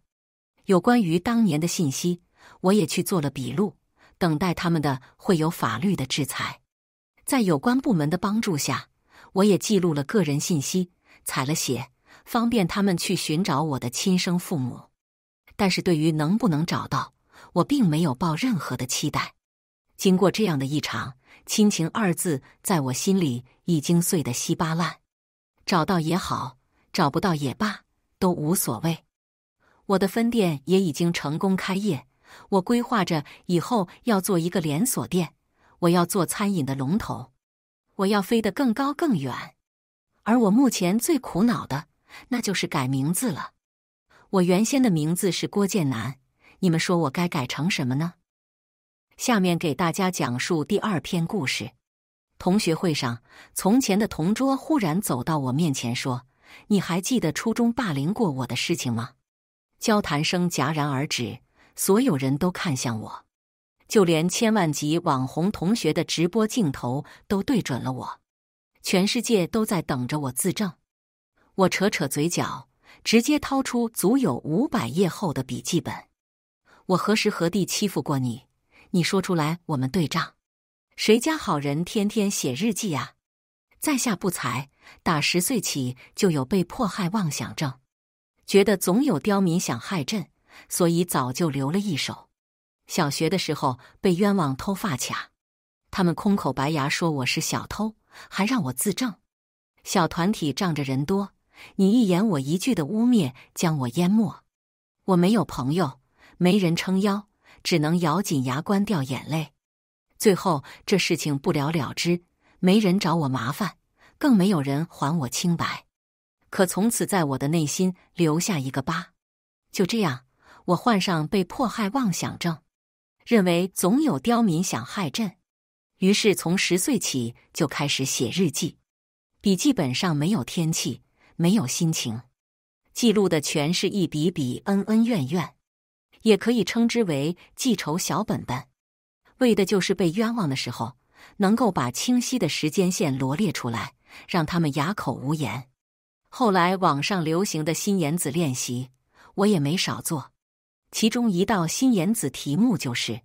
有关于当年的信息，我也去做了笔录，等待他们的会有法律的制裁。在有关部门的帮助下，我也记录了个人信息，采了血，方便他们去寻找我的亲生父母。但是对于能不能找到，我并没有抱任何的期待。经过这样的一场，亲情二字在我心里已经碎得稀巴烂。找到也好。找不到也罢，都无所谓。我的分店也已经成功开业，我规划着以后要做一个连锁店，我要做餐饮的龙头，我要飞得更高更远。而我目前最苦恼的，那就是改名字了。我原先的名字是郭建南，你们说我该改成什么呢？下面给大家讲述第二篇故事。同学会上，从前的同桌忽然走到我面前说。你还记得初中霸凌过我的事情吗？交谈声戛然而止，所有人都看向我，就连千万级网红同学的直播镜头都对准了我。全世界都在等着我自证。我扯扯嘴角，直接掏出足有五百页厚的笔记本。我何时何地欺负过你？你说出来，我们对账。谁家好人天天写日记呀？在下不才。打十岁起就有被迫害妄想症，觉得总有刁民想害朕，所以早就留了一手。小学的时候被冤枉偷发卡，他们空口白牙说我是小偷，还让我自证。小团体仗着人多，你一言我一句的污蔑将我淹没。我没有朋友，没人撑腰，只能咬紧牙关掉眼泪。最后这事情不了了之，没人找我麻烦。更没有人还我清白，可从此在我的内心留下一个疤。就这样，我患上被迫害妄想症，认为总有刁民想害朕。于是从十岁起就开始写日记，笔记本上没有天气，没有心情，记录的全是一笔笔恩恩怨怨，也可以称之为记仇小本本。为的就是被冤枉的时候，能够把清晰的时间线罗列出来。让他们哑口无言。后来网上流行的心眼子练习，我也没少做。其中一道心眼子题目就是：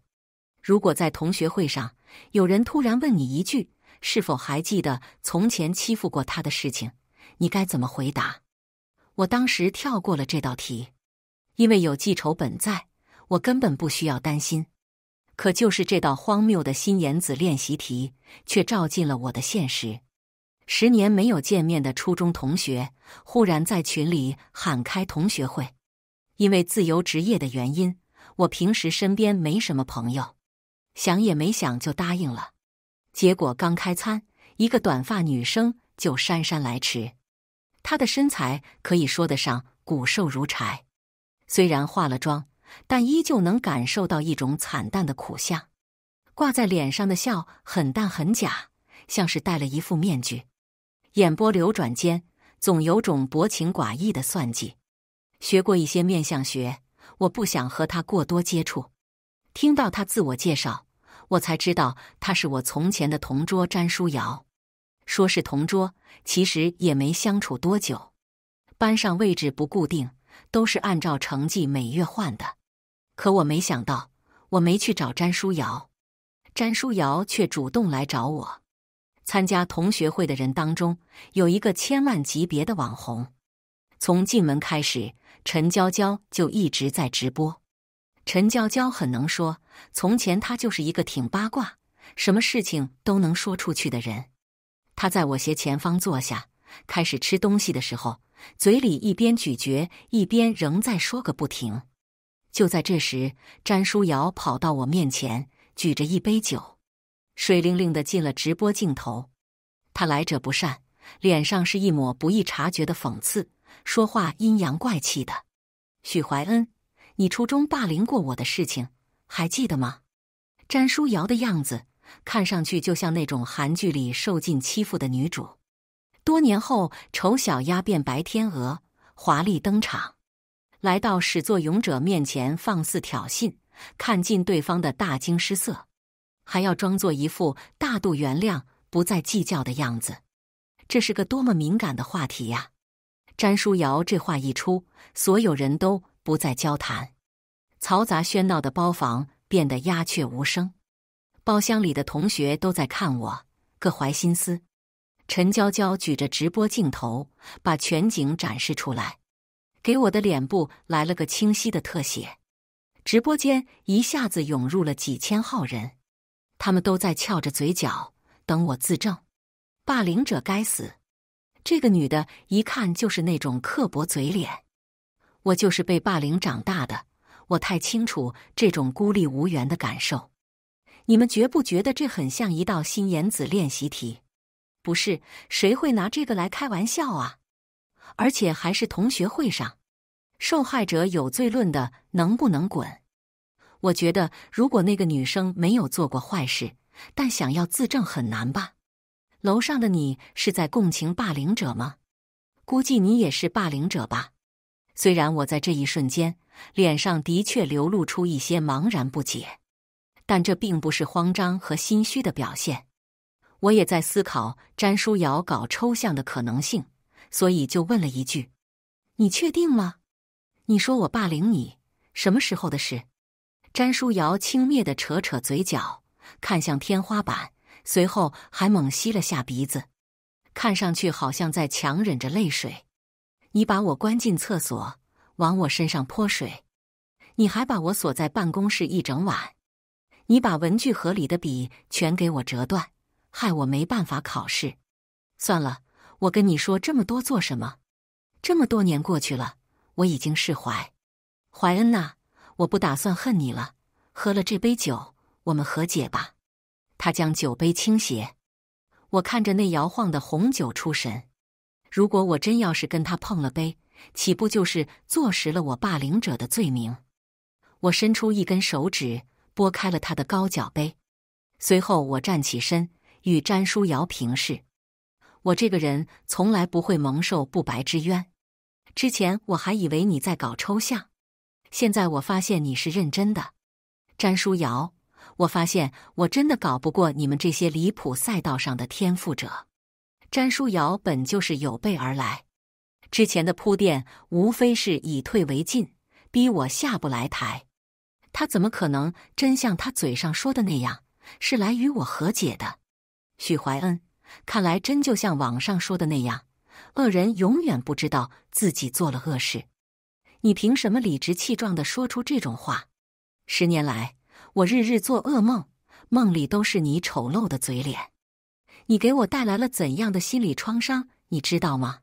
如果在同学会上有人突然问你一句“是否还记得从前欺负过他的事情”，你该怎么回答？我当时跳过了这道题，因为有记仇本在，我根本不需要担心。可就是这道荒谬的心眼子练习题，却照进了我的现实。十年没有见面的初中同学忽然在群里喊开同学会，因为自由职业的原因，我平时身边没什么朋友，想也没想就答应了。结果刚开餐，一个短发女生就姗姗来迟。她的身材可以说得上骨瘦如柴，虽然化了妆，但依旧能感受到一种惨淡的苦相，挂在脸上的笑很淡很假，像是戴了一副面具。眼波流转间，总有种薄情寡义的算计。学过一些面相学，我不想和他过多接触。听到他自我介绍，我才知道他是我从前的同桌詹书瑶。说是同桌，其实也没相处多久。班上位置不固定，都是按照成绩每月换的。可我没想到，我没去找詹书瑶，詹书瑶却主动来找我。参加同学会的人当中，有一个千万级别的网红。从进门开始，陈娇娇就一直在直播。陈娇娇很能说，从前她就是一个挺八卦、什么事情都能说出去的人。她在我斜前方坐下，开始吃东西的时候，嘴里一边咀嚼一边仍在说个不停。就在这时，詹淑瑶跑到我面前，举着一杯酒。水灵灵的进了直播镜头，他来者不善，脸上是一抹不易察觉的讽刺，说话阴阳怪气的。许怀恩，你初中霸凌过我的事情还记得吗？詹淑瑶的样子看上去就像那种韩剧里受尽欺负的女主，多年后丑小鸭变白天鹅，华丽登场，来到始作俑者面前放肆挑衅，看尽对方的大惊失色。还要装作一副大度原谅、不再计较的样子，这是个多么敏感的话题呀！詹淑瑶这话一出，所有人都不再交谈，嘈杂喧闹的包房变得鸦雀无声。包厢里的同学都在看我，各怀心思。陈娇娇举着直播镜头，把全景展示出来，给我的脸部来了个清晰的特写。直播间一下子涌入了几千号人。他们都在翘着嘴角等我自证，霸凌者该死！这个女的一看就是那种刻薄嘴脸。我就是被霸凌长大的，我太清楚这种孤立无援的感受。你们觉不觉得这很像一道新言子练习题？不是，谁会拿这个来开玩笑啊？而且还是同学会上，受害者有罪论的，能不能滚？我觉得，如果那个女生没有做过坏事，但想要自证很难吧？楼上的你是在共情霸凌者吗？估计你也是霸凌者吧。虽然我在这一瞬间脸上的确流露出一些茫然不解，但这并不是慌张和心虚的表现。我也在思考詹书瑶搞抽象的可能性，所以就问了一句：“你确定吗？你说我霸凌你，什么时候的事？”詹书瑶轻蔑地扯扯嘴角，看向天花板，随后还猛吸了下鼻子，看上去好像在强忍着泪水。你把我关进厕所，往我身上泼水，你还把我锁在办公室一整晚，你把文具盒里的笔全给我折断，害我没办法考试。算了，我跟你说这么多做什么？这么多年过去了，我已经释怀。怀恩呐。我不打算恨你了，喝了这杯酒，我们和解吧。他将酒杯倾斜，我看着那摇晃的红酒出神。如果我真要是跟他碰了杯，岂不就是坐实了我霸凌者的罪名？我伸出一根手指拨开了他的高脚杯，随后我站起身与詹淑瑶平视。我这个人从来不会蒙受不白之冤。之前我还以为你在搞抽象。现在我发现你是认真的，詹书瑶。我发现我真的搞不过你们这些离谱赛道上的天赋者。詹书瑶本就是有备而来，之前的铺垫无非是以退为进，逼我下不来台。他怎么可能真像他嘴上说的那样，是来与我和解的？许怀恩，看来真就像网上说的那样，恶人永远不知道自己做了恶事。你凭什么理直气壮的说出这种话？十年来，我日日做噩梦，梦里都是你丑陋的嘴脸。你给我带来了怎样的心理创伤？你知道吗？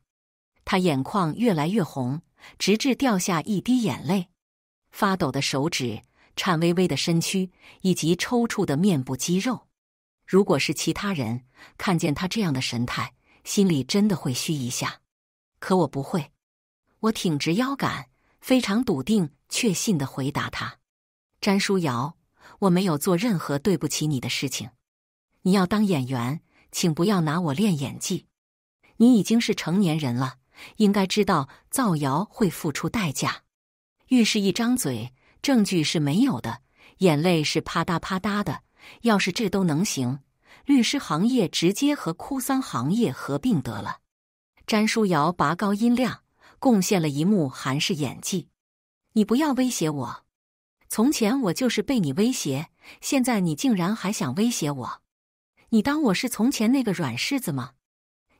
他眼眶越来越红，直至掉下一滴眼泪。发抖的手指、颤巍巍的身躯以及抽搐的面部肌肉。如果是其他人看见他这样的神态，心里真的会虚一下。可我不会，我挺直腰杆。非常笃定、确信的回答他：“詹书瑶，我没有做任何对不起你的事情。你要当演员，请不要拿我练演技。你已经是成年人了，应该知道造谣会付出代价。遇事一张嘴，证据是没有的，眼泪是啪嗒啪嗒的。要是这都能行，律师行业直接和哭丧行业合并得了。”詹书瑶拔高音量。贡献了一幕韩式演技，你不要威胁我！从前我就是被你威胁，现在你竟然还想威胁我？你当我是从前那个软柿子吗？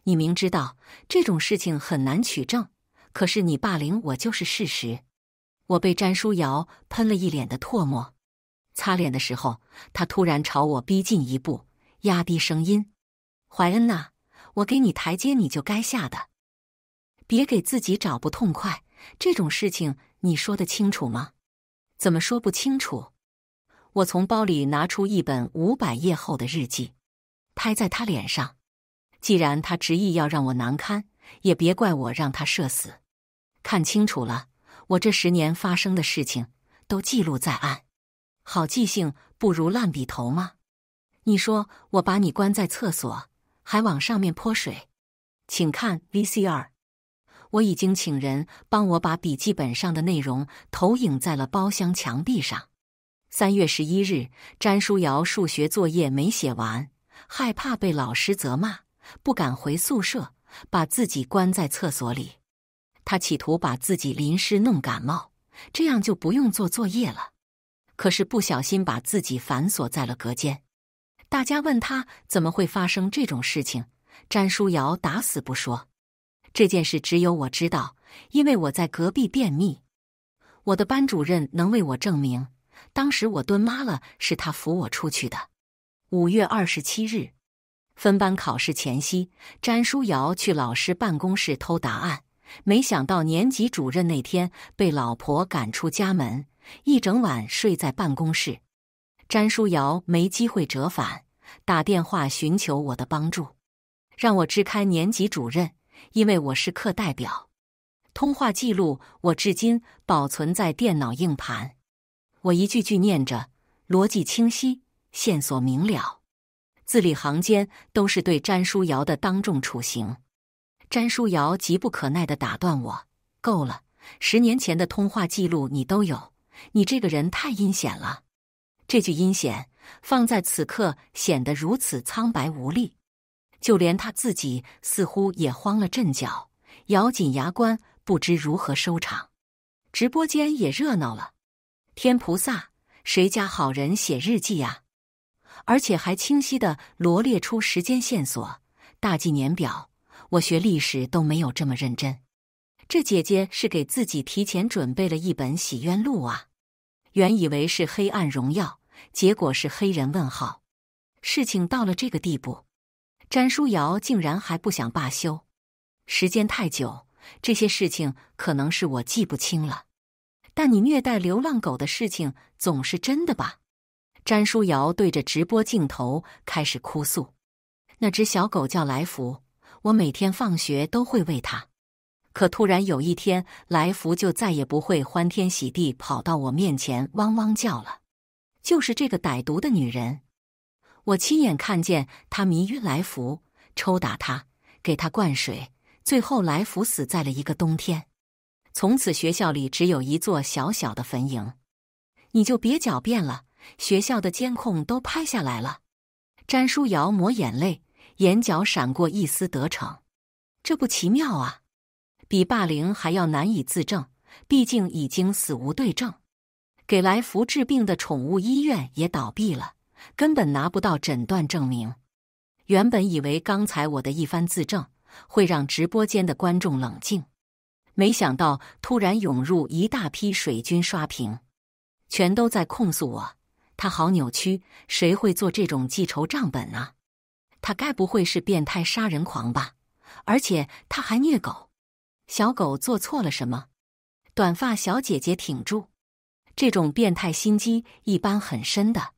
你明知道这种事情很难取证，可是你霸凌我就是事实。我被詹淑瑶喷了一脸的唾沫，擦脸的时候，他突然朝我逼近一步，压低声音：“怀恩呐，我给你台阶，你就该下的。”别给自己找不痛快，这种事情你说得清楚吗？怎么说不清楚？我从包里拿出一本五百页厚的日记，拍在他脸上。既然他执意要让我难堪，也别怪我让他社死。看清楚了，我这十年发生的事情都记录在案。好记性不如烂笔头吗？你说我把你关在厕所，还往上面泼水，请看 VCR。我已经请人帮我把笔记本上的内容投影在了包厢墙壁上。三月十一日，詹淑瑶数学作业没写完，害怕被老师责骂，不敢回宿舍，把自己关在厕所里。他企图把自己淋湿弄感冒，这样就不用做作业了。可是不小心把自己反锁在了隔间。大家问他怎么会发生这种事情，詹书瑶打死不说。这件事只有我知道，因为我在隔壁便秘。我的班主任能为我证明，当时我蹲妈了，是他扶我出去的。五月二十七日，分班考试前夕，詹淑瑶去老师办公室偷答案，没想到年级主任那天被老婆赶出家门，一整晚睡在办公室。詹淑瑶没机会折返，打电话寻求我的帮助，让我支开年级主任。因为我是课代表，通话记录我至今保存在电脑硬盘。我一句句念着，逻辑清晰，线索明了，字里行间都是对詹淑瑶的当众处刑。詹淑瑶急不可耐的打断我：“够了，十年前的通话记录你都有，你这个人太阴险了。”这句阴险放在此刻显得如此苍白无力。就连他自己似乎也慌了阵脚，咬紧牙关，不知如何收场。直播间也热闹了，天菩萨，谁家好人写日记啊？而且还清晰的罗列出时间线索、大纪年表，我学历史都没有这么认真。这姐姐是给自己提前准备了一本洗冤录啊！原以为是黑暗荣耀，结果是黑人问号。事情到了这个地步。詹书瑶竟然还不想罢休，时间太久，这些事情可能是我记不清了。但你虐待流浪狗的事情总是真的吧？詹书瑶对着直播镜头开始哭诉：“那只小狗叫来福，我每天放学都会喂它。可突然有一天，来福就再也不会欢天喜地跑到我面前汪汪叫了。就是这个歹毒的女人。”我亲眼看见他迷晕来福，抽打他，给他灌水，最后来福死在了一个冬天。从此学校里只有一座小小的坟茔。你就别狡辩了，学校的监控都拍下来了。詹淑瑶抹眼泪，眼角闪过一丝得逞。这不奇妙啊！比霸凌还要难以自证，毕竟已经死无对证。给来福治病的宠物医院也倒闭了。根本拿不到诊断证明。原本以为刚才我的一番自证会让直播间的观众冷静，没想到突然涌入一大批水军刷屏，全都在控诉我。他好扭曲，谁会做这种记仇账本啊？他该不会是变态杀人狂吧？而且他还虐狗，小狗做错了什么？短发小姐姐挺住，这种变态心机一般很深的。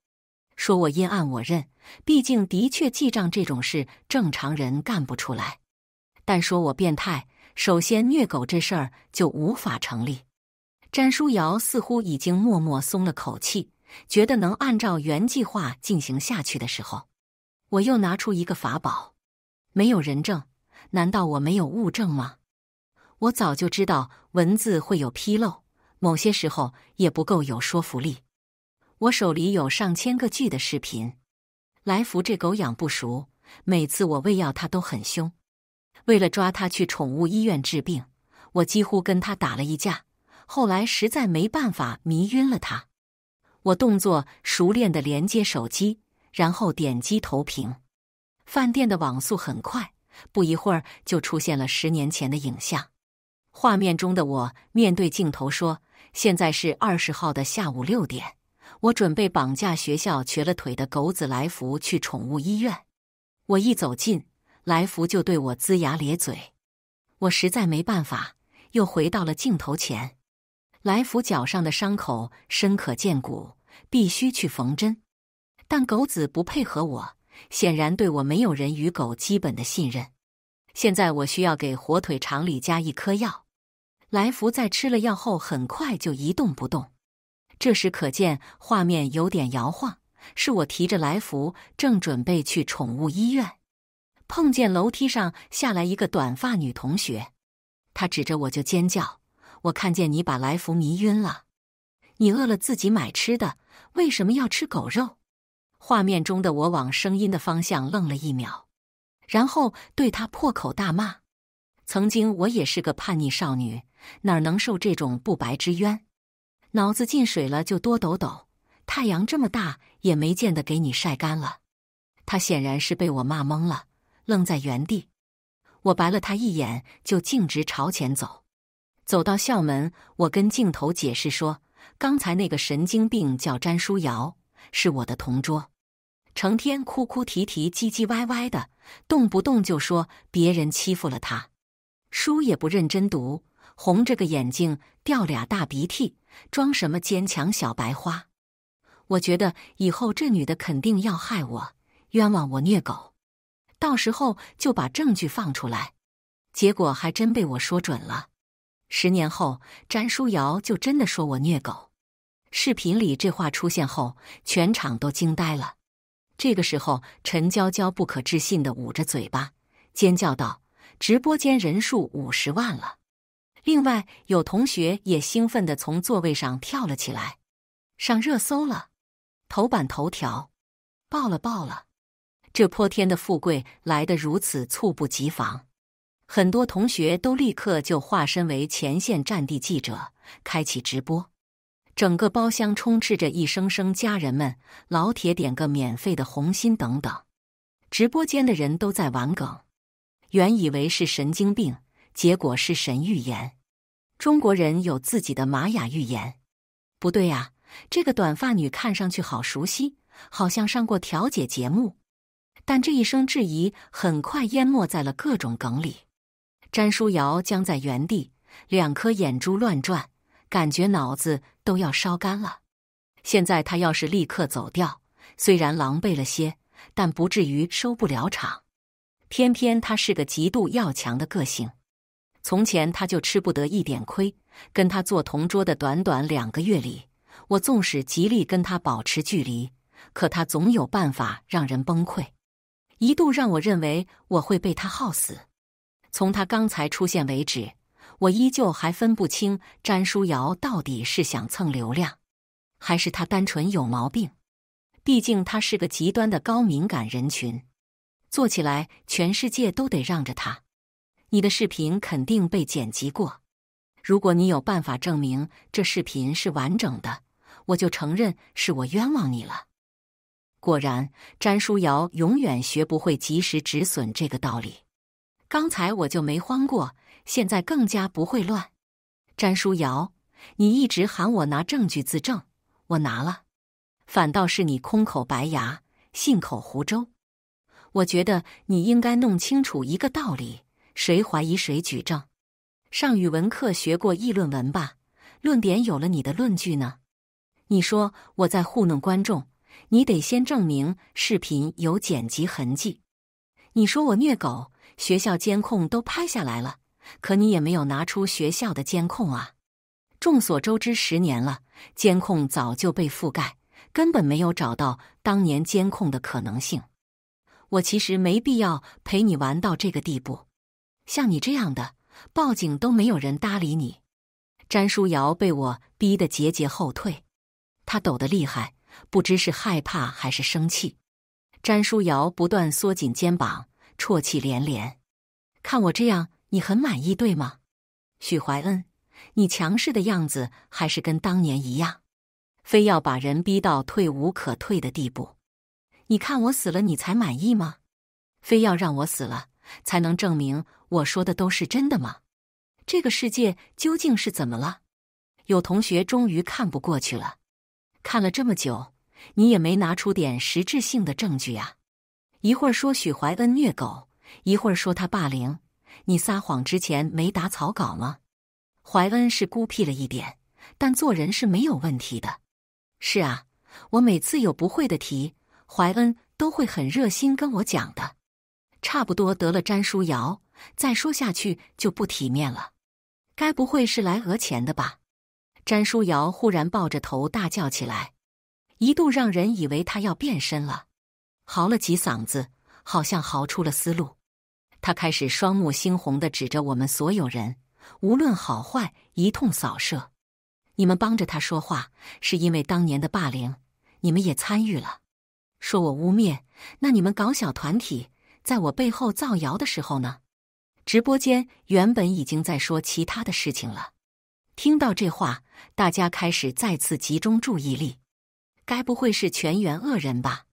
说我阴暗，我认。毕竟的确记账这种事，正常人干不出来。但说我变态，首先虐狗这事儿就无法成立。詹淑瑶似乎已经默默松了口气，觉得能按照原计划进行下去的时候，我又拿出一个法宝。没有人证，难道我没有物证吗？我早就知道文字会有纰漏，某些时候也不够有说服力。我手里有上千个剧的视频。来福这狗养不熟，每次我喂药它都很凶。为了抓它去宠物医院治病，我几乎跟它打了一架。后来实在没办法，迷晕了它。我动作熟练的连接手机，然后点击投屏。饭店的网速很快，不一会儿就出现了十年前的影像。画面中的我面对镜头说：“现在是二十号的下午六点。”我准备绑架学校瘸了腿的狗子来福去宠物医院。我一走进，来福就对我龇牙咧嘴。我实在没办法，又回到了镜头前。来福脚上的伤口深可见骨，必须去缝针。但狗子不配合我，显然对我没有人与狗基本的信任。现在我需要给火腿肠里加一颗药。来福在吃了药后，很快就一动不动。这时可见画面有点摇晃，是我提着来福正准备去宠物医院，碰见楼梯上下来一个短发女同学，她指着我就尖叫：“我看见你把来福迷晕了，你饿了自己买吃的，为什么要吃狗肉？”画面中的我往声音的方向愣了一秒，然后对她破口大骂：“曾经我也是个叛逆少女，哪能受这种不白之冤？”脑子进水了就多抖抖，太阳这么大也没见得给你晒干了。他显然是被我骂懵了，愣在原地。我白了他一眼，就径直朝前走。走到校门，我跟镜头解释说，刚才那个神经病叫詹书瑶，是我的同桌，成天哭哭啼啼、唧唧歪歪的，动不动就说别人欺负了他，书也不认真读，红着个眼睛掉俩大鼻涕。装什么坚强小白花？我觉得以后这女的肯定要害我，冤枉我虐狗，到时候就把证据放出来。结果还真被我说准了。十年后，詹淑瑶就真的说我虐狗。视频里这话出现后，全场都惊呆了。这个时候，陈娇娇不可置信的捂着嘴巴尖叫道：“直播间人数五十万了！”另外，有同学也兴奋地从座位上跳了起来，上热搜了，头版头条，爆了爆了！这泼天的富贵来得如此猝不及防，很多同学都立刻就化身为前线战地记者，开启直播。整个包厢充斥着一声声“家人们，老铁，点个免费的红心等等”。直播间的人都在玩梗，原以为是神经病，结果是神预言。中国人有自己的玛雅预言，不对呀！这个短发女看上去好熟悉，好像上过调解节目。但这一声质疑很快淹没在了各种梗里。詹淑瑶僵在原地，两颗眼珠乱转，感觉脑子都要烧干了。现在他要是立刻走掉，虽然狼狈了些，但不至于收不了场。偏偏他是个极度要强的个性。从前他就吃不得一点亏，跟他做同桌的短短两个月里，我纵使极力跟他保持距离，可他总有办法让人崩溃，一度让我认为我会被他耗死。从他刚才出现为止，我依旧还分不清詹书瑶到底是想蹭流量，还是他单纯有毛病。毕竟他是个极端的高敏感人群，做起来全世界都得让着他。你的视频肯定被剪辑过。如果你有办法证明这视频是完整的，我就承认是我冤枉你了。果然，詹书瑶永远学不会及时止损这个道理。刚才我就没慌过，现在更加不会乱。詹书瑶，你一直喊我拿证据自证，我拿了，反倒是你空口白牙、信口胡诌。我觉得你应该弄清楚一个道理。谁怀疑谁举证。上语文课学过议论文吧？论点有了，你的论据呢？你说我在糊弄观众，你得先证明视频有剪辑痕迹。你说我虐狗，学校监控都拍下来了，可你也没有拿出学校的监控啊。众所周知，十年了，监控早就被覆盖，根本没有找到当年监控的可能性。我其实没必要陪你玩到这个地步。像你这样的报警都没有人搭理你，詹书瑶被我逼得节节后退，他抖得厉害，不知是害怕还是生气。詹书瑶不断缩紧肩膀，啜泣连连。看我这样，你很满意对吗？许怀恩，你强势的样子还是跟当年一样，非要把人逼到退无可退的地步。你看我死了，你才满意吗？非要让我死了，才能证明。我说的都是真的吗？这个世界究竟是怎么了？有同学终于看不过去了，看了这么久，你也没拿出点实质性的证据啊！一会儿说许怀恩虐狗，一会儿说他霸凌，你撒谎之前没打草稿吗？怀恩是孤僻了一点，但做人是没有问题的。是啊，我每次有不会的题，怀恩都会很热心跟我讲的，差不多得了，詹书瑶。再说下去就不体面了。该不会是来讹钱的吧？詹淑瑶忽然抱着头大叫起来，一度让人以为他要变身了。嚎了几嗓子，好像嚎出了思路。他开始双目猩红的指着我们所有人，无论好坏一通扫射。你们帮着他说话，是因为当年的霸凌，你们也参与了。说我污蔑，那你们搞小团体在我背后造谣的时候呢？直播间原本已经在说其他的事情了，听到这话，大家开始再次集中注意力。该不会是全员恶人吧？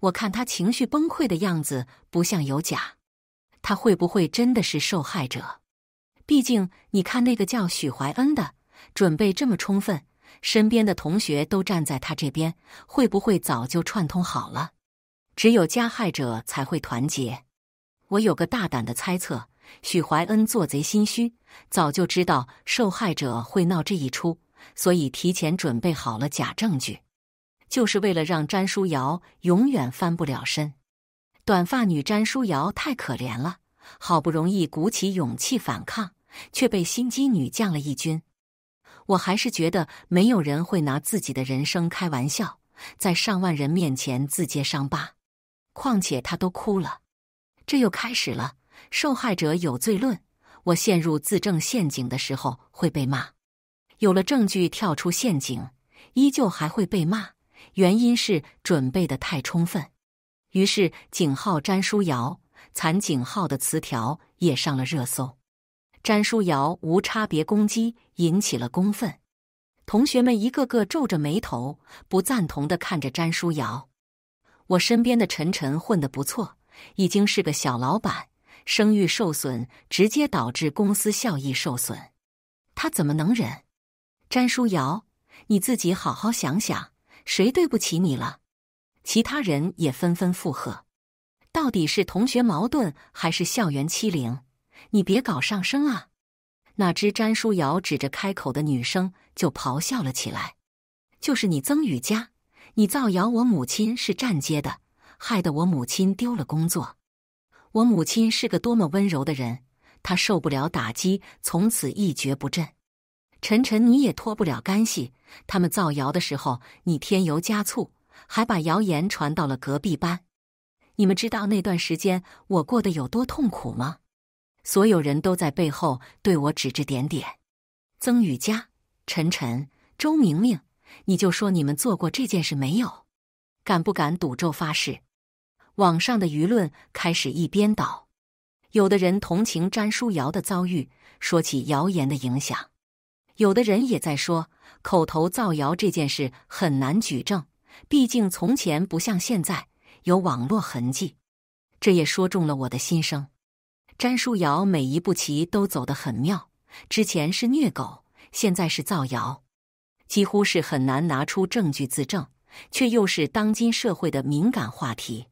我看他情绪崩溃的样子不像有假，他会不会真的是受害者？毕竟你看那个叫许怀恩的，准备这么充分，身边的同学都站在他这边，会不会早就串通好了？只有加害者才会团结。我有个大胆的猜测：许怀恩做贼心虚，早就知道受害者会闹这一出，所以提前准备好了假证据，就是为了让詹淑瑶永远翻不了身。短发女詹淑瑶太可怜了，好不容易鼓起勇气反抗，却被心机女降了一军。我还是觉得没有人会拿自己的人生开玩笑，在上万人面前自揭伤疤，况且她都哭了。这又开始了受害者有罪论。我陷入自证陷阱的时候会被骂，有了证据跳出陷阱依旧还会被骂，原因是准备的太充分。于是井号詹书瑶残井号的词条也上了热搜，詹书瑶无差别攻击引起了公愤。同学们一个个皱着眉头，不赞同的看着詹书瑶。我身边的晨晨混的不错。已经是个小老板，声誉受损，直接导致公司效益受损。他怎么能忍？詹淑瑶，你自己好好想想，谁对不起你了？其他人也纷纷附和。到底是同学矛盾，还是校园欺凌？你别搞上升啊！哪知詹淑瑶指着开口的女生就咆哮了起来：“就是你曾雨佳，你造谣我母亲是站街的！”害得我母亲丢了工作，我母亲是个多么温柔的人，她受不了打击，从此一蹶不振。晨晨，你也脱不了干系。他们造谣的时候，你添油加醋，还把谣言传到了隔壁班。你们知道那段时间我过得有多痛苦吗？所有人都在背后对我指指点点。曾雨佳、晨晨、周明明，你就说你们做过这件事没有？敢不敢赌咒发誓？网上的舆论开始一边倒，有的人同情詹淑瑶的遭遇，说起谣言的影响；有的人也在说，口头造谣这件事很难举证，毕竟从前不像现在有网络痕迹。这也说中了我的心声。詹淑瑶每一步棋都走得很妙，之前是虐狗，现在是造谣，几乎是很难拿出证据自证，却又是当今社会的敏感话题。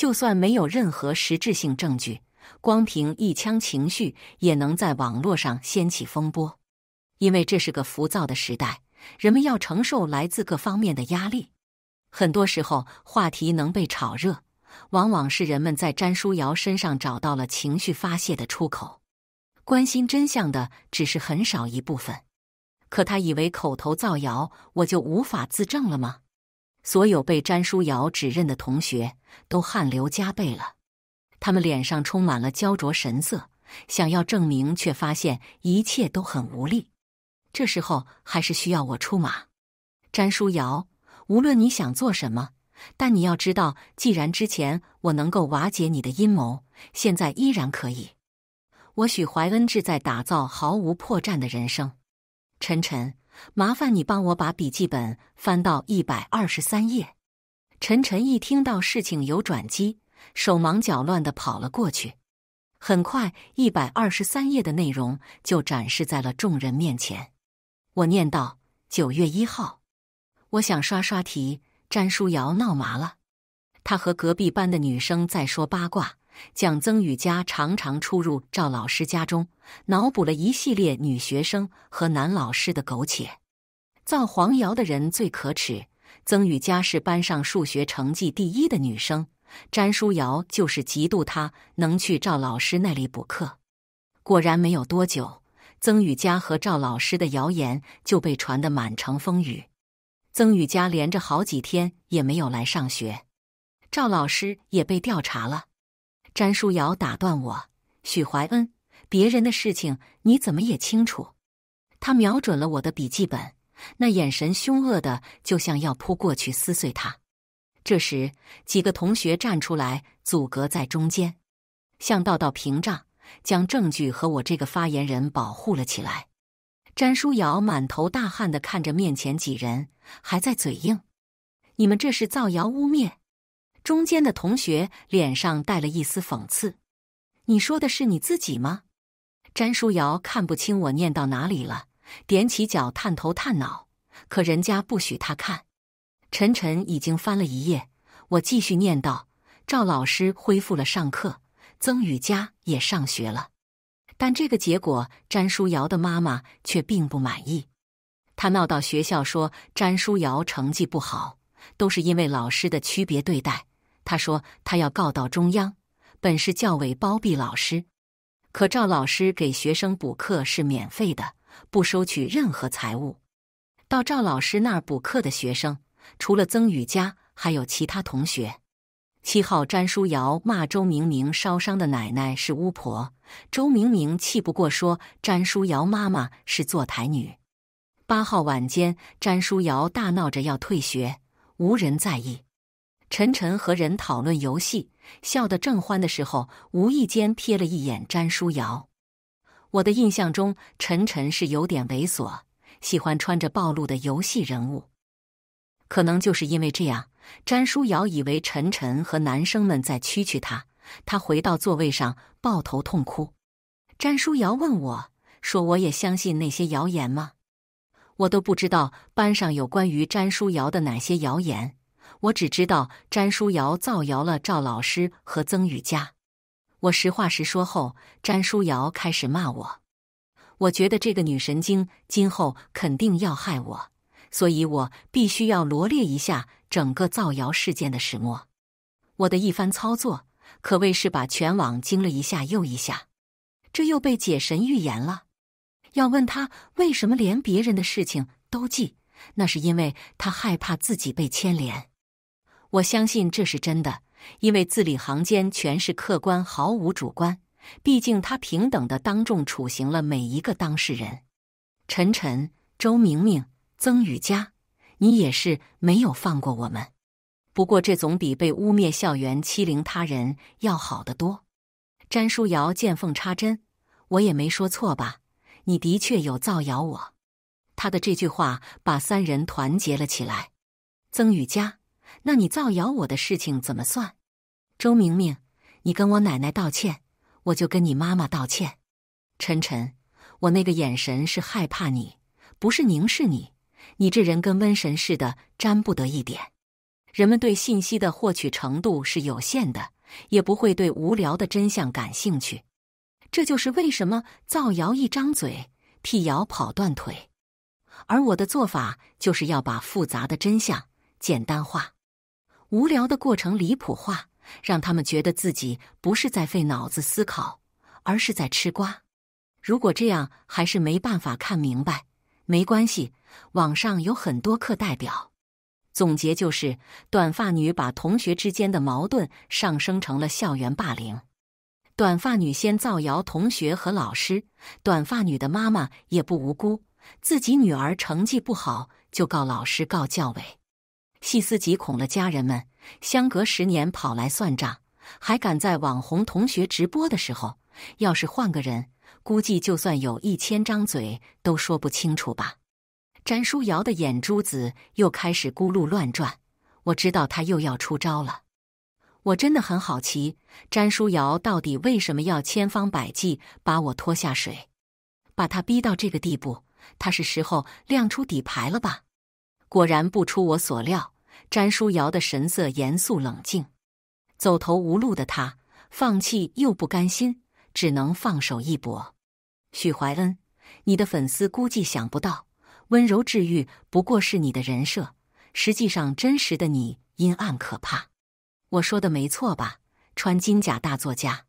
就算没有任何实质性证据，光凭一腔情绪也能在网络上掀起风波。因为这是个浮躁的时代，人们要承受来自各方面的压力。很多时候，话题能被炒热，往往是人们在詹淑瑶身上找到了情绪发泄的出口。关心真相的只是很少一部分。可他以为口头造谣，我就无法自证了吗？所有被詹书瑶指认的同学都汗流浃背了，他们脸上充满了焦灼神色，想要证明，却发现一切都很无力。这时候还是需要我出马。詹书瑶，无论你想做什么，但你要知道，既然之前我能够瓦解你的阴谋，现在依然可以。我许怀恩志在打造毫无破绽的人生，晨晨。麻烦你帮我把笔记本翻到一百二十三页。陈晨一听到事情有转机，手忙脚乱的跑了过去。很快，一百二十三页的内容就展示在了众人面前。我念道：“九月一号，我想刷刷题。”詹淑瑶闹麻了，她和隔壁班的女生在说八卦。讲曾雨佳常常出入赵老师家中，脑补了一系列女学生和男老师的苟且。造黄谣的人最可耻。曾雨佳是班上数学成绩第一的女生，詹淑瑶就是嫉妒她能去赵老师那里补课。果然，没有多久，曾雨佳和赵老师的谣言就被传得满城风雨。曾雨佳连着好几天也没有来上学，赵老师也被调查了。詹书瑶打断我：“许怀恩，别人的事情你怎么也清楚？”他瞄准了我的笔记本，那眼神凶恶的，就像要扑过去撕碎它。这时，几个同学站出来，阻隔在中间，像道道屏障，将证据和我这个发言人保护了起来。詹书瑶满头大汗的看着面前几人，还在嘴硬：“你们这是造谣污蔑！”中间的同学脸上带了一丝讽刺。“你说的是你自己吗？”詹舒瑶看不清我念到哪里了，踮起脚探头探脑，可人家不许他看。晨晨已经翻了一页，我继续念道：“赵老师恢复了上课，曾雨佳也上学了，但这个结果，詹舒瑶的妈妈却并不满意。他闹到学校说詹舒瑶成绩不好，都是因为老师的区别对待。”他说：“他要告到中央，本市教委包庇老师。可赵老师给学生补课是免费的，不收取任何财物。到赵老师那儿补课的学生，除了曾雨佳，还有其他同学。七号，詹淑瑶骂周明明烧伤的奶奶是巫婆，周明明气不过说詹淑瑶妈妈是坐台女。八号晚间，詹淑瑶大闹着要退学，无人在意。”晨晨和人讨论游戏，笑得正欢的时候，无意间瞥了一眼詹书瑶。我的印象中，晨晨是有点猥琐，喜欢穿着暴露的游戏人物。可能就是因为这样，詹书瑶以为晨晨和男生们在蛐蛐他，他回到座位上抱头痛哭。詹书瑶问我，说我也相信那些谣言吗？我都不知道班上有关于詹书瑶的哪些谣言。我只知道詹淑瑶造谣了赵老师和曾雨佳。我实话实说后，詹淑瑶开始骂我。我觉得这个女神经今后肯定要害我，所以我必须要罗列一下整个造谣事件的始末。我的一番操作可谓是把全网惊了一下又一下。这又被解神预言了。要问他为什么连别人的事情都记，那是因为他害怕自己被牵连。我相信这是真的，因为字里行间全是客观，毫无主观。毕竟他平等的当众处刑了每一个当事人。陈晨、周明明、曾雨佳，你也是没有放过我们。不过这总比被污蔑、校园欺凌他人要好得多。詹书瑶见缝插针，我也没说错吧？你的确有造谣我。他的这句话把三人团结了起来。曾雨佳。那你造谣我的事情怎么算？周明明，你跟我奶奶道歉，我就跟你妈妈道歉。晨晨，我那个眼神是害怕你，不是凝视你。你这人跟瘟神似的，沾不得一点。人们对信息的获取程度是有限的，也不会对无聊的真相感兴趣。这就是为什么造谣一张嘴，辟谣跑断腿。而我的做法就是要把复杂的真相简单化。无聊的过程离谱化，让他们觉得自己不是在费脑子思考，而是在吃瓜。如果这样还是没办法看明白，没关系，网上有很多课代表。总结就是：短发女把同学之间的矛盾上升成了校园霸凌。短发女先造谣同学和老师，短发女的妈妈也不无辜，自己女儿成绩不好就告老师、告教委。细思极恐了，家人们，相隔十年跑来算账，还敢在网红同学直播的时候？要是换个人，估计就算有一千张嘴都说不清楚吧。詹淑瑶的眼珠子又开始咕噜乱转，我知道他又要出招了。我真的很好奇，詹淑瑶到底为什么要千方百计把我拖下水，把他逼到这个地步？他是时候亮出底牌了吧？果然不出我所料，詹书瑶的神色严肃冷静。走投无路的他，放弃又不甘心，只能放手一搏。许怀恩，你的粉丝估计想不到，温柔治愈不过是你的人设，实际上真实的你阴暗可怕。我说的没错吧？穿金甲大作家，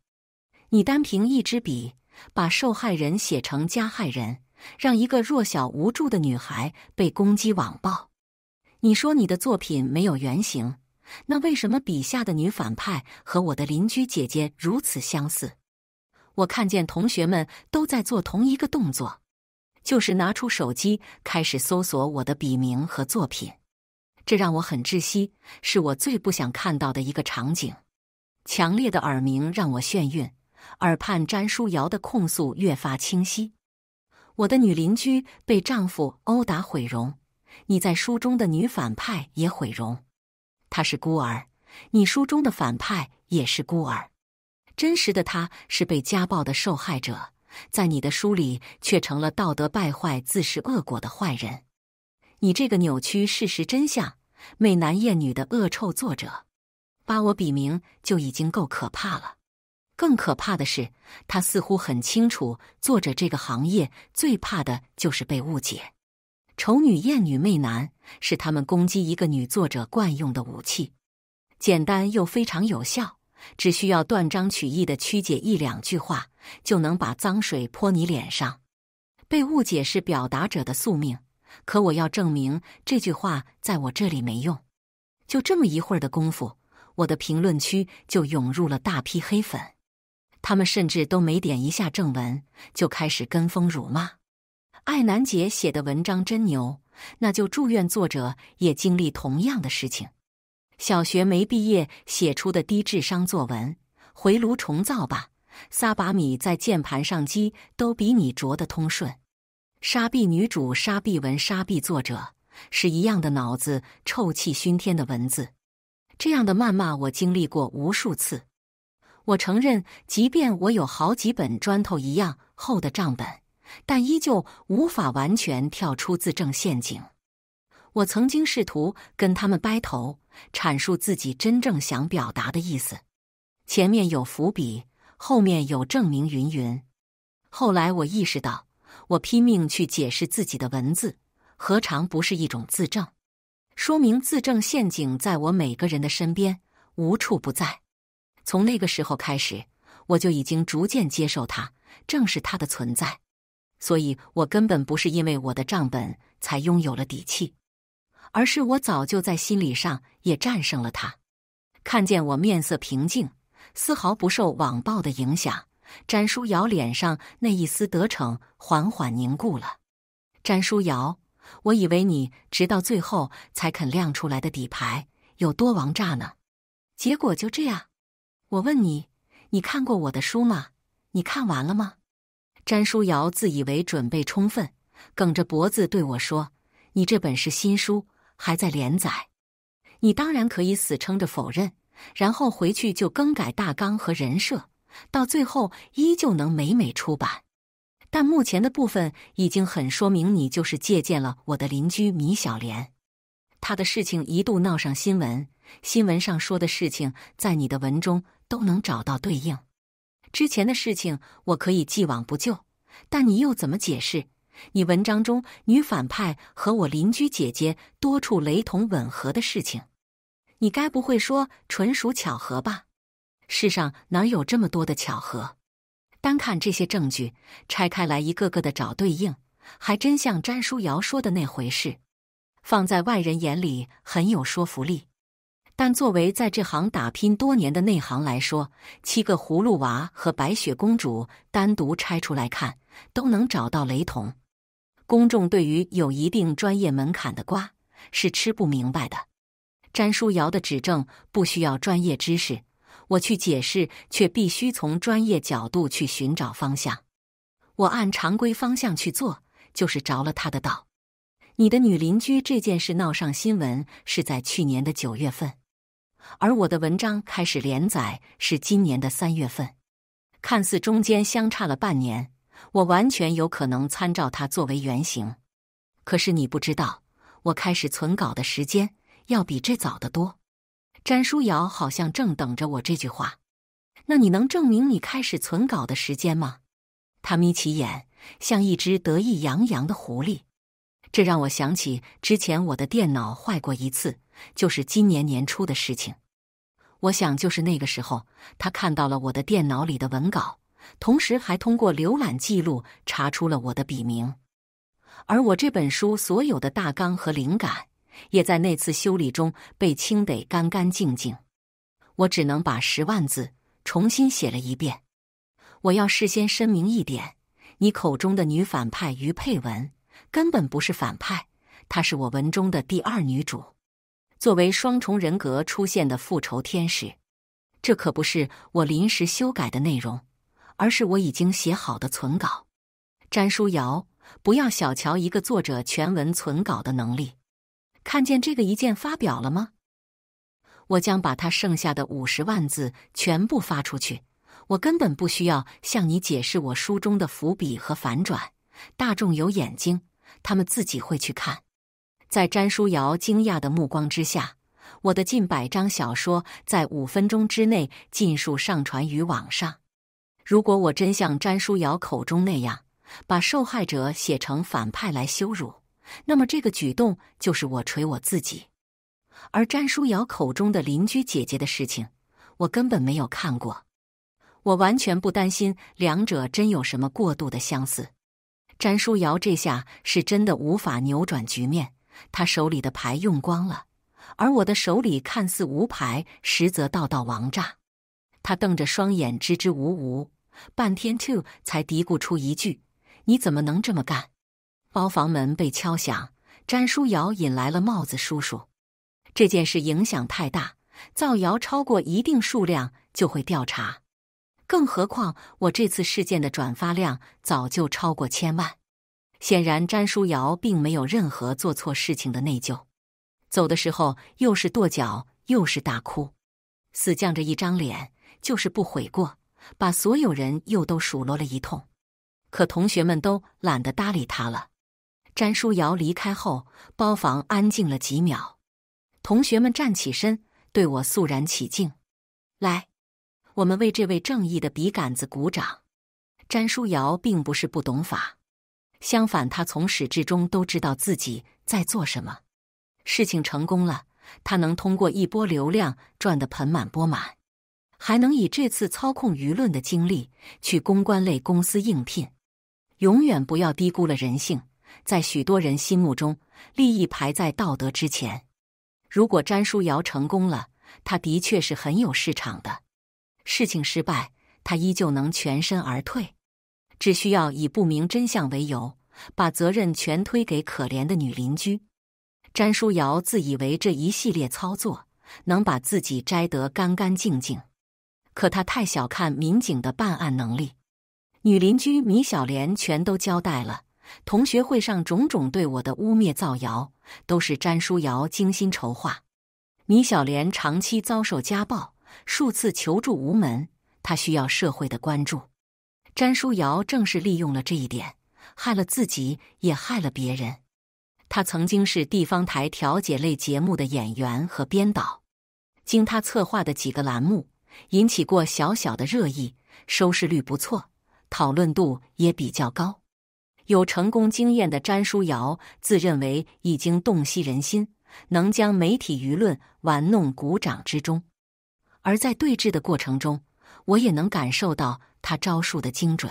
你单凭一支笔，把受害人写成加害人，让一个弱小无助的女孩被攻击网暴。你说你的作品没有原型，那为什么笔下的女反派和我的邻居姐姐如此相似？我看见同学们都在做同一个动作，就是拿出手机开始搜索我的笔名和作品，这让我很窒息，是我最不想看到的一个场景。强烈的耳鸣让我眩晕，耳畔詹淑瑶的控诉越发清晰：我的女邻居被丈夫殴打毁容。你在书中的女反派也毁容，她是孤儿；你书中的反派也是孤儿，真实的她是被家暴的受害者，在你的书里却成了道德败坏、自食恶果的坏人。你这个扭曲事实真相、媚男厌女的恶臭作者，把我笔名就已经够可怕了，更可怕的是，他似乎很清楚，作者这个行业最怕的就是被误解。丑女、艳女、媚男是他们攻击一个女作者惯用的武器，简单又非常有效，只需要断章取义的曲解一两句话，就能把脏水泼你脸上。被误解是表达者的宿命，可我要证明这句话在我这里没用。就这么一会儿的功夫，我的评论区就涌入了大批黑粉，他们甚至都没点一下正文，就开始跟风辱骂。艾南姐写的文章真牛，那就祝愿作者也经历同样的事情。小学没毕业写出的低智商作文，回炉重造吧，撒把米在键盘上击都比你啄的通顺。沙币女主、沙币文、沙币作者是一样的脑子，臭气熏天的文字。这样的谩骂我经历过无数次，我承认，即便我有好几本砖头一样厚的账本。但依旧无法完全跳出自证陷阱。我曾经试图跟他们掰头，阐述自己真正想表达的意思。前面有伏笔，后面有证明，云云。后来我意识到，我拼命去解释自己的文字，何尝不是一种自证？说明自证陷阱在我每个人的身边无处不在。从那个时候开始，我就已经逐渐接受它，正视它的存在。所以，我根本不是因为我的账本才拥有了底气，而是我早就在心理上也战胜了他。看见我面色平静，丝毫不受网暴的影响，詹淑瑶脸上那一丝得逞缓缓凝固了。詹淑瑶，我以为你直到最后才肯亮出来的底牌有多王炸呢？结果就这样。我问你，你看过我的书吗？你看完了吗？詹淑瑶自以为准备充分，梗着脖子对我说：“你这本是新书，还在连载，你当然可以死撑着否认，然后回去就更改大纲和人设，到最后依旧能美美出版。但目前的部分已经很说明，你就是借鉴了我的邻居米小莲，他的事情一度闹上新闻，新闻上说的事情在你的文中都能找到对应。”之前的事情我可以既往不咎，但你又怎么解释你文章中女反派和我邻居姐姐多处雷同吻合的事情？你该不会说纯属巧合吧？世上哪有这么多的巧合？单看这些证据，拆开来一个个的找对应，还真像詹淑瑶说的那回事，放在外人眼里很有说服力。但作为在这行打拼多年的内行来说，七个葫芦娃和白雪公主单独拆出来看，都能找到雷同。公众对于有一定专业门槛的瓜是吃不明白的。詹淑瑶的指正不需要专业知识，我去解释却必须从专业角度去寻找方向。我按常规方向去做，就是着了他的道。你的女邻居这件事闹上新闻是在去年的九月份。而我的文章开始连载是今年的三月份，看似中间相差了半年，我完全有可能参照它作为原型。可是你不知道，我开始存稿的时间要比这早得多。詹舒瑶好像正等着我这句话。那你能证明你开始存稿的时间吗？他眯起眼，像一只得意洋洋的狐狸。这让我想起之前我的电脑坏过一次。就是今年年初的事情，我想就是那个时候，他看到了我的电脑里的文稿，同时还通过浏览记录查出了我的笔名。而我这本书所有的大纲和灵感，也在那次修理中被清得干干净净。我只能把十万字重新写了一遍。我要事先声明一点：你口中的女反派于佩文根本不是反派，她是我文中的第二女主。作为双重人格出现的复仇天使，这可不是我临时修改的内容，而是我已经写好的存稿。詹淑瑶，不要小瞧一个作者全文存稿的能力。看见这个一键发表了吗？我将把他剩下的五十万字全部发出去。我根本不需要向你解释我书中的伏笔和反转，大众有眼睛，他们自己会去看。在詹淑瑶惊讶的目光之下，我的近百张小说在五分钟之内尽数上传于网上。如果我真像詹淑瑶口中那样，把受害者写成反派来羞辱，那么这个举动就是我锤我自己。而詹淑瑶口中的邻居姐姐的事情，我根本没有看过，我完全不担心两者真有什么过度的相似。詹淑瑶这下是真的无法扭转局面。他手里的牌用光了，而我的手里看似无牌，实则道道王炸。他瞪着双眼，支支吾吾，半天 too 才嘀咕出一句：“你怎么能这么干？”包房门被敲响，詹淑瑶引来了帽子叔叔。这件事影响太大，造谣超过一定数量就会调查。更何况我这次事件的转发量早就超过千万。显然，詹书瑶并没有任何做错事情的内疚。走的时候，又是跺脚，又是大哭，死犟着一张脸，就是不悔过，把所有人又都数落了一通。可同学们都懒得搭理他了。詹书瑶离开后，包房安静了几秒。同学们站起身，对我肃然起敬。来，我们为这位正义的笔杆子鼓掌。詹书瑶并不是不懂法。相反，他从始至终都知道自己在做什么。事情成功了，他能通过一波流量赚得盆满钵满，还能以这次操控舆论的经历去公关类公司应聘。永远不要低估了人性，在许多人心目中，利益排在道德之前。如果詹淑瑶成功了，他的确是很有市场的。事情失败，他依旧能全身而退。只需要以不明真相为由，把责任全推给可怜的女邻居，詹淑瑶自以为这一系列操作能把自己摘得干干净净，可他太小看民警的办案能力。女邻居米小莲全都交代了，同学会上种种对我的污蔑造谣，都是詹书瑶精心筹划。米小莲长期遭受家暴，数次求助无门，她需要社会的关注。詹淑瑶正是利用了这一点，害了自己，也害了别人。他曾经是地方台调解类节目的演员和编导，经他策划的几个栏目引起过小小的热议，收视率不错，讨论度也比较高。有成功经验的詹淑瑶自认为已经洞悉人心，能将媒体舆论玩弄股掌之中。而在对峙的过程中，我也能感受到。他招数的精准，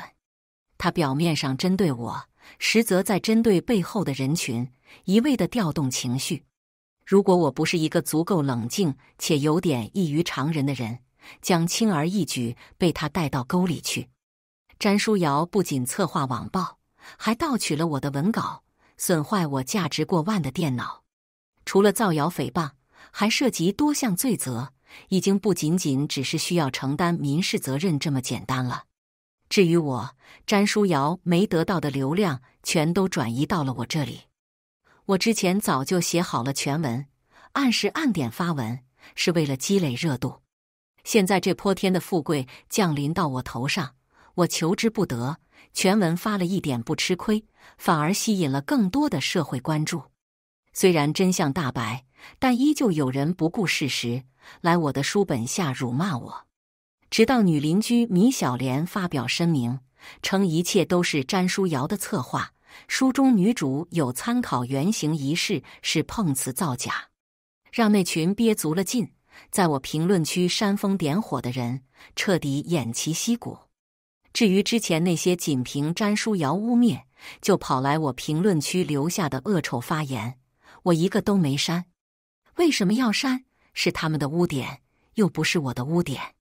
他表面上针对我，实则在针对背后的人群，一味的调动情绪。如果我不是一个足够冷静且有点异于常人的人，将轻而易举被他带到沟里去。詹淑瑶不仅策划网暴，还盗取了我的文稿，损坏我价值过万的电脑。除了造谣诽谤，还涉及多项罪责。已经不仅仅只是需要承担民事责任这么简单了。至于我，詹书瑶没得到的流量，全都转移到了我这里。我之前早就写好了全文，按时按点发文，是为了积累热度。现在这泼天的富贵降临到我头上，我求之不得。全文发了一点不吃亏，反而吸引了更多的社会关注。虽然真相大白。但依旧有人不顾事实来我的书本下辱骂我，直到女邻居米小莲发表声明，称一切都是詹淑瑶的策划，书中女主有参考原型一事是碰瓷造假，让那群憋足了劲在我评论区煽风点火的人彻底偃旗息鼓。至于之前那些仅凭詹书瑶污蔑就跑来我评论区留下的恶臭发言，我一个都没删。为什么要删？是他们的污点，又不是我的污点。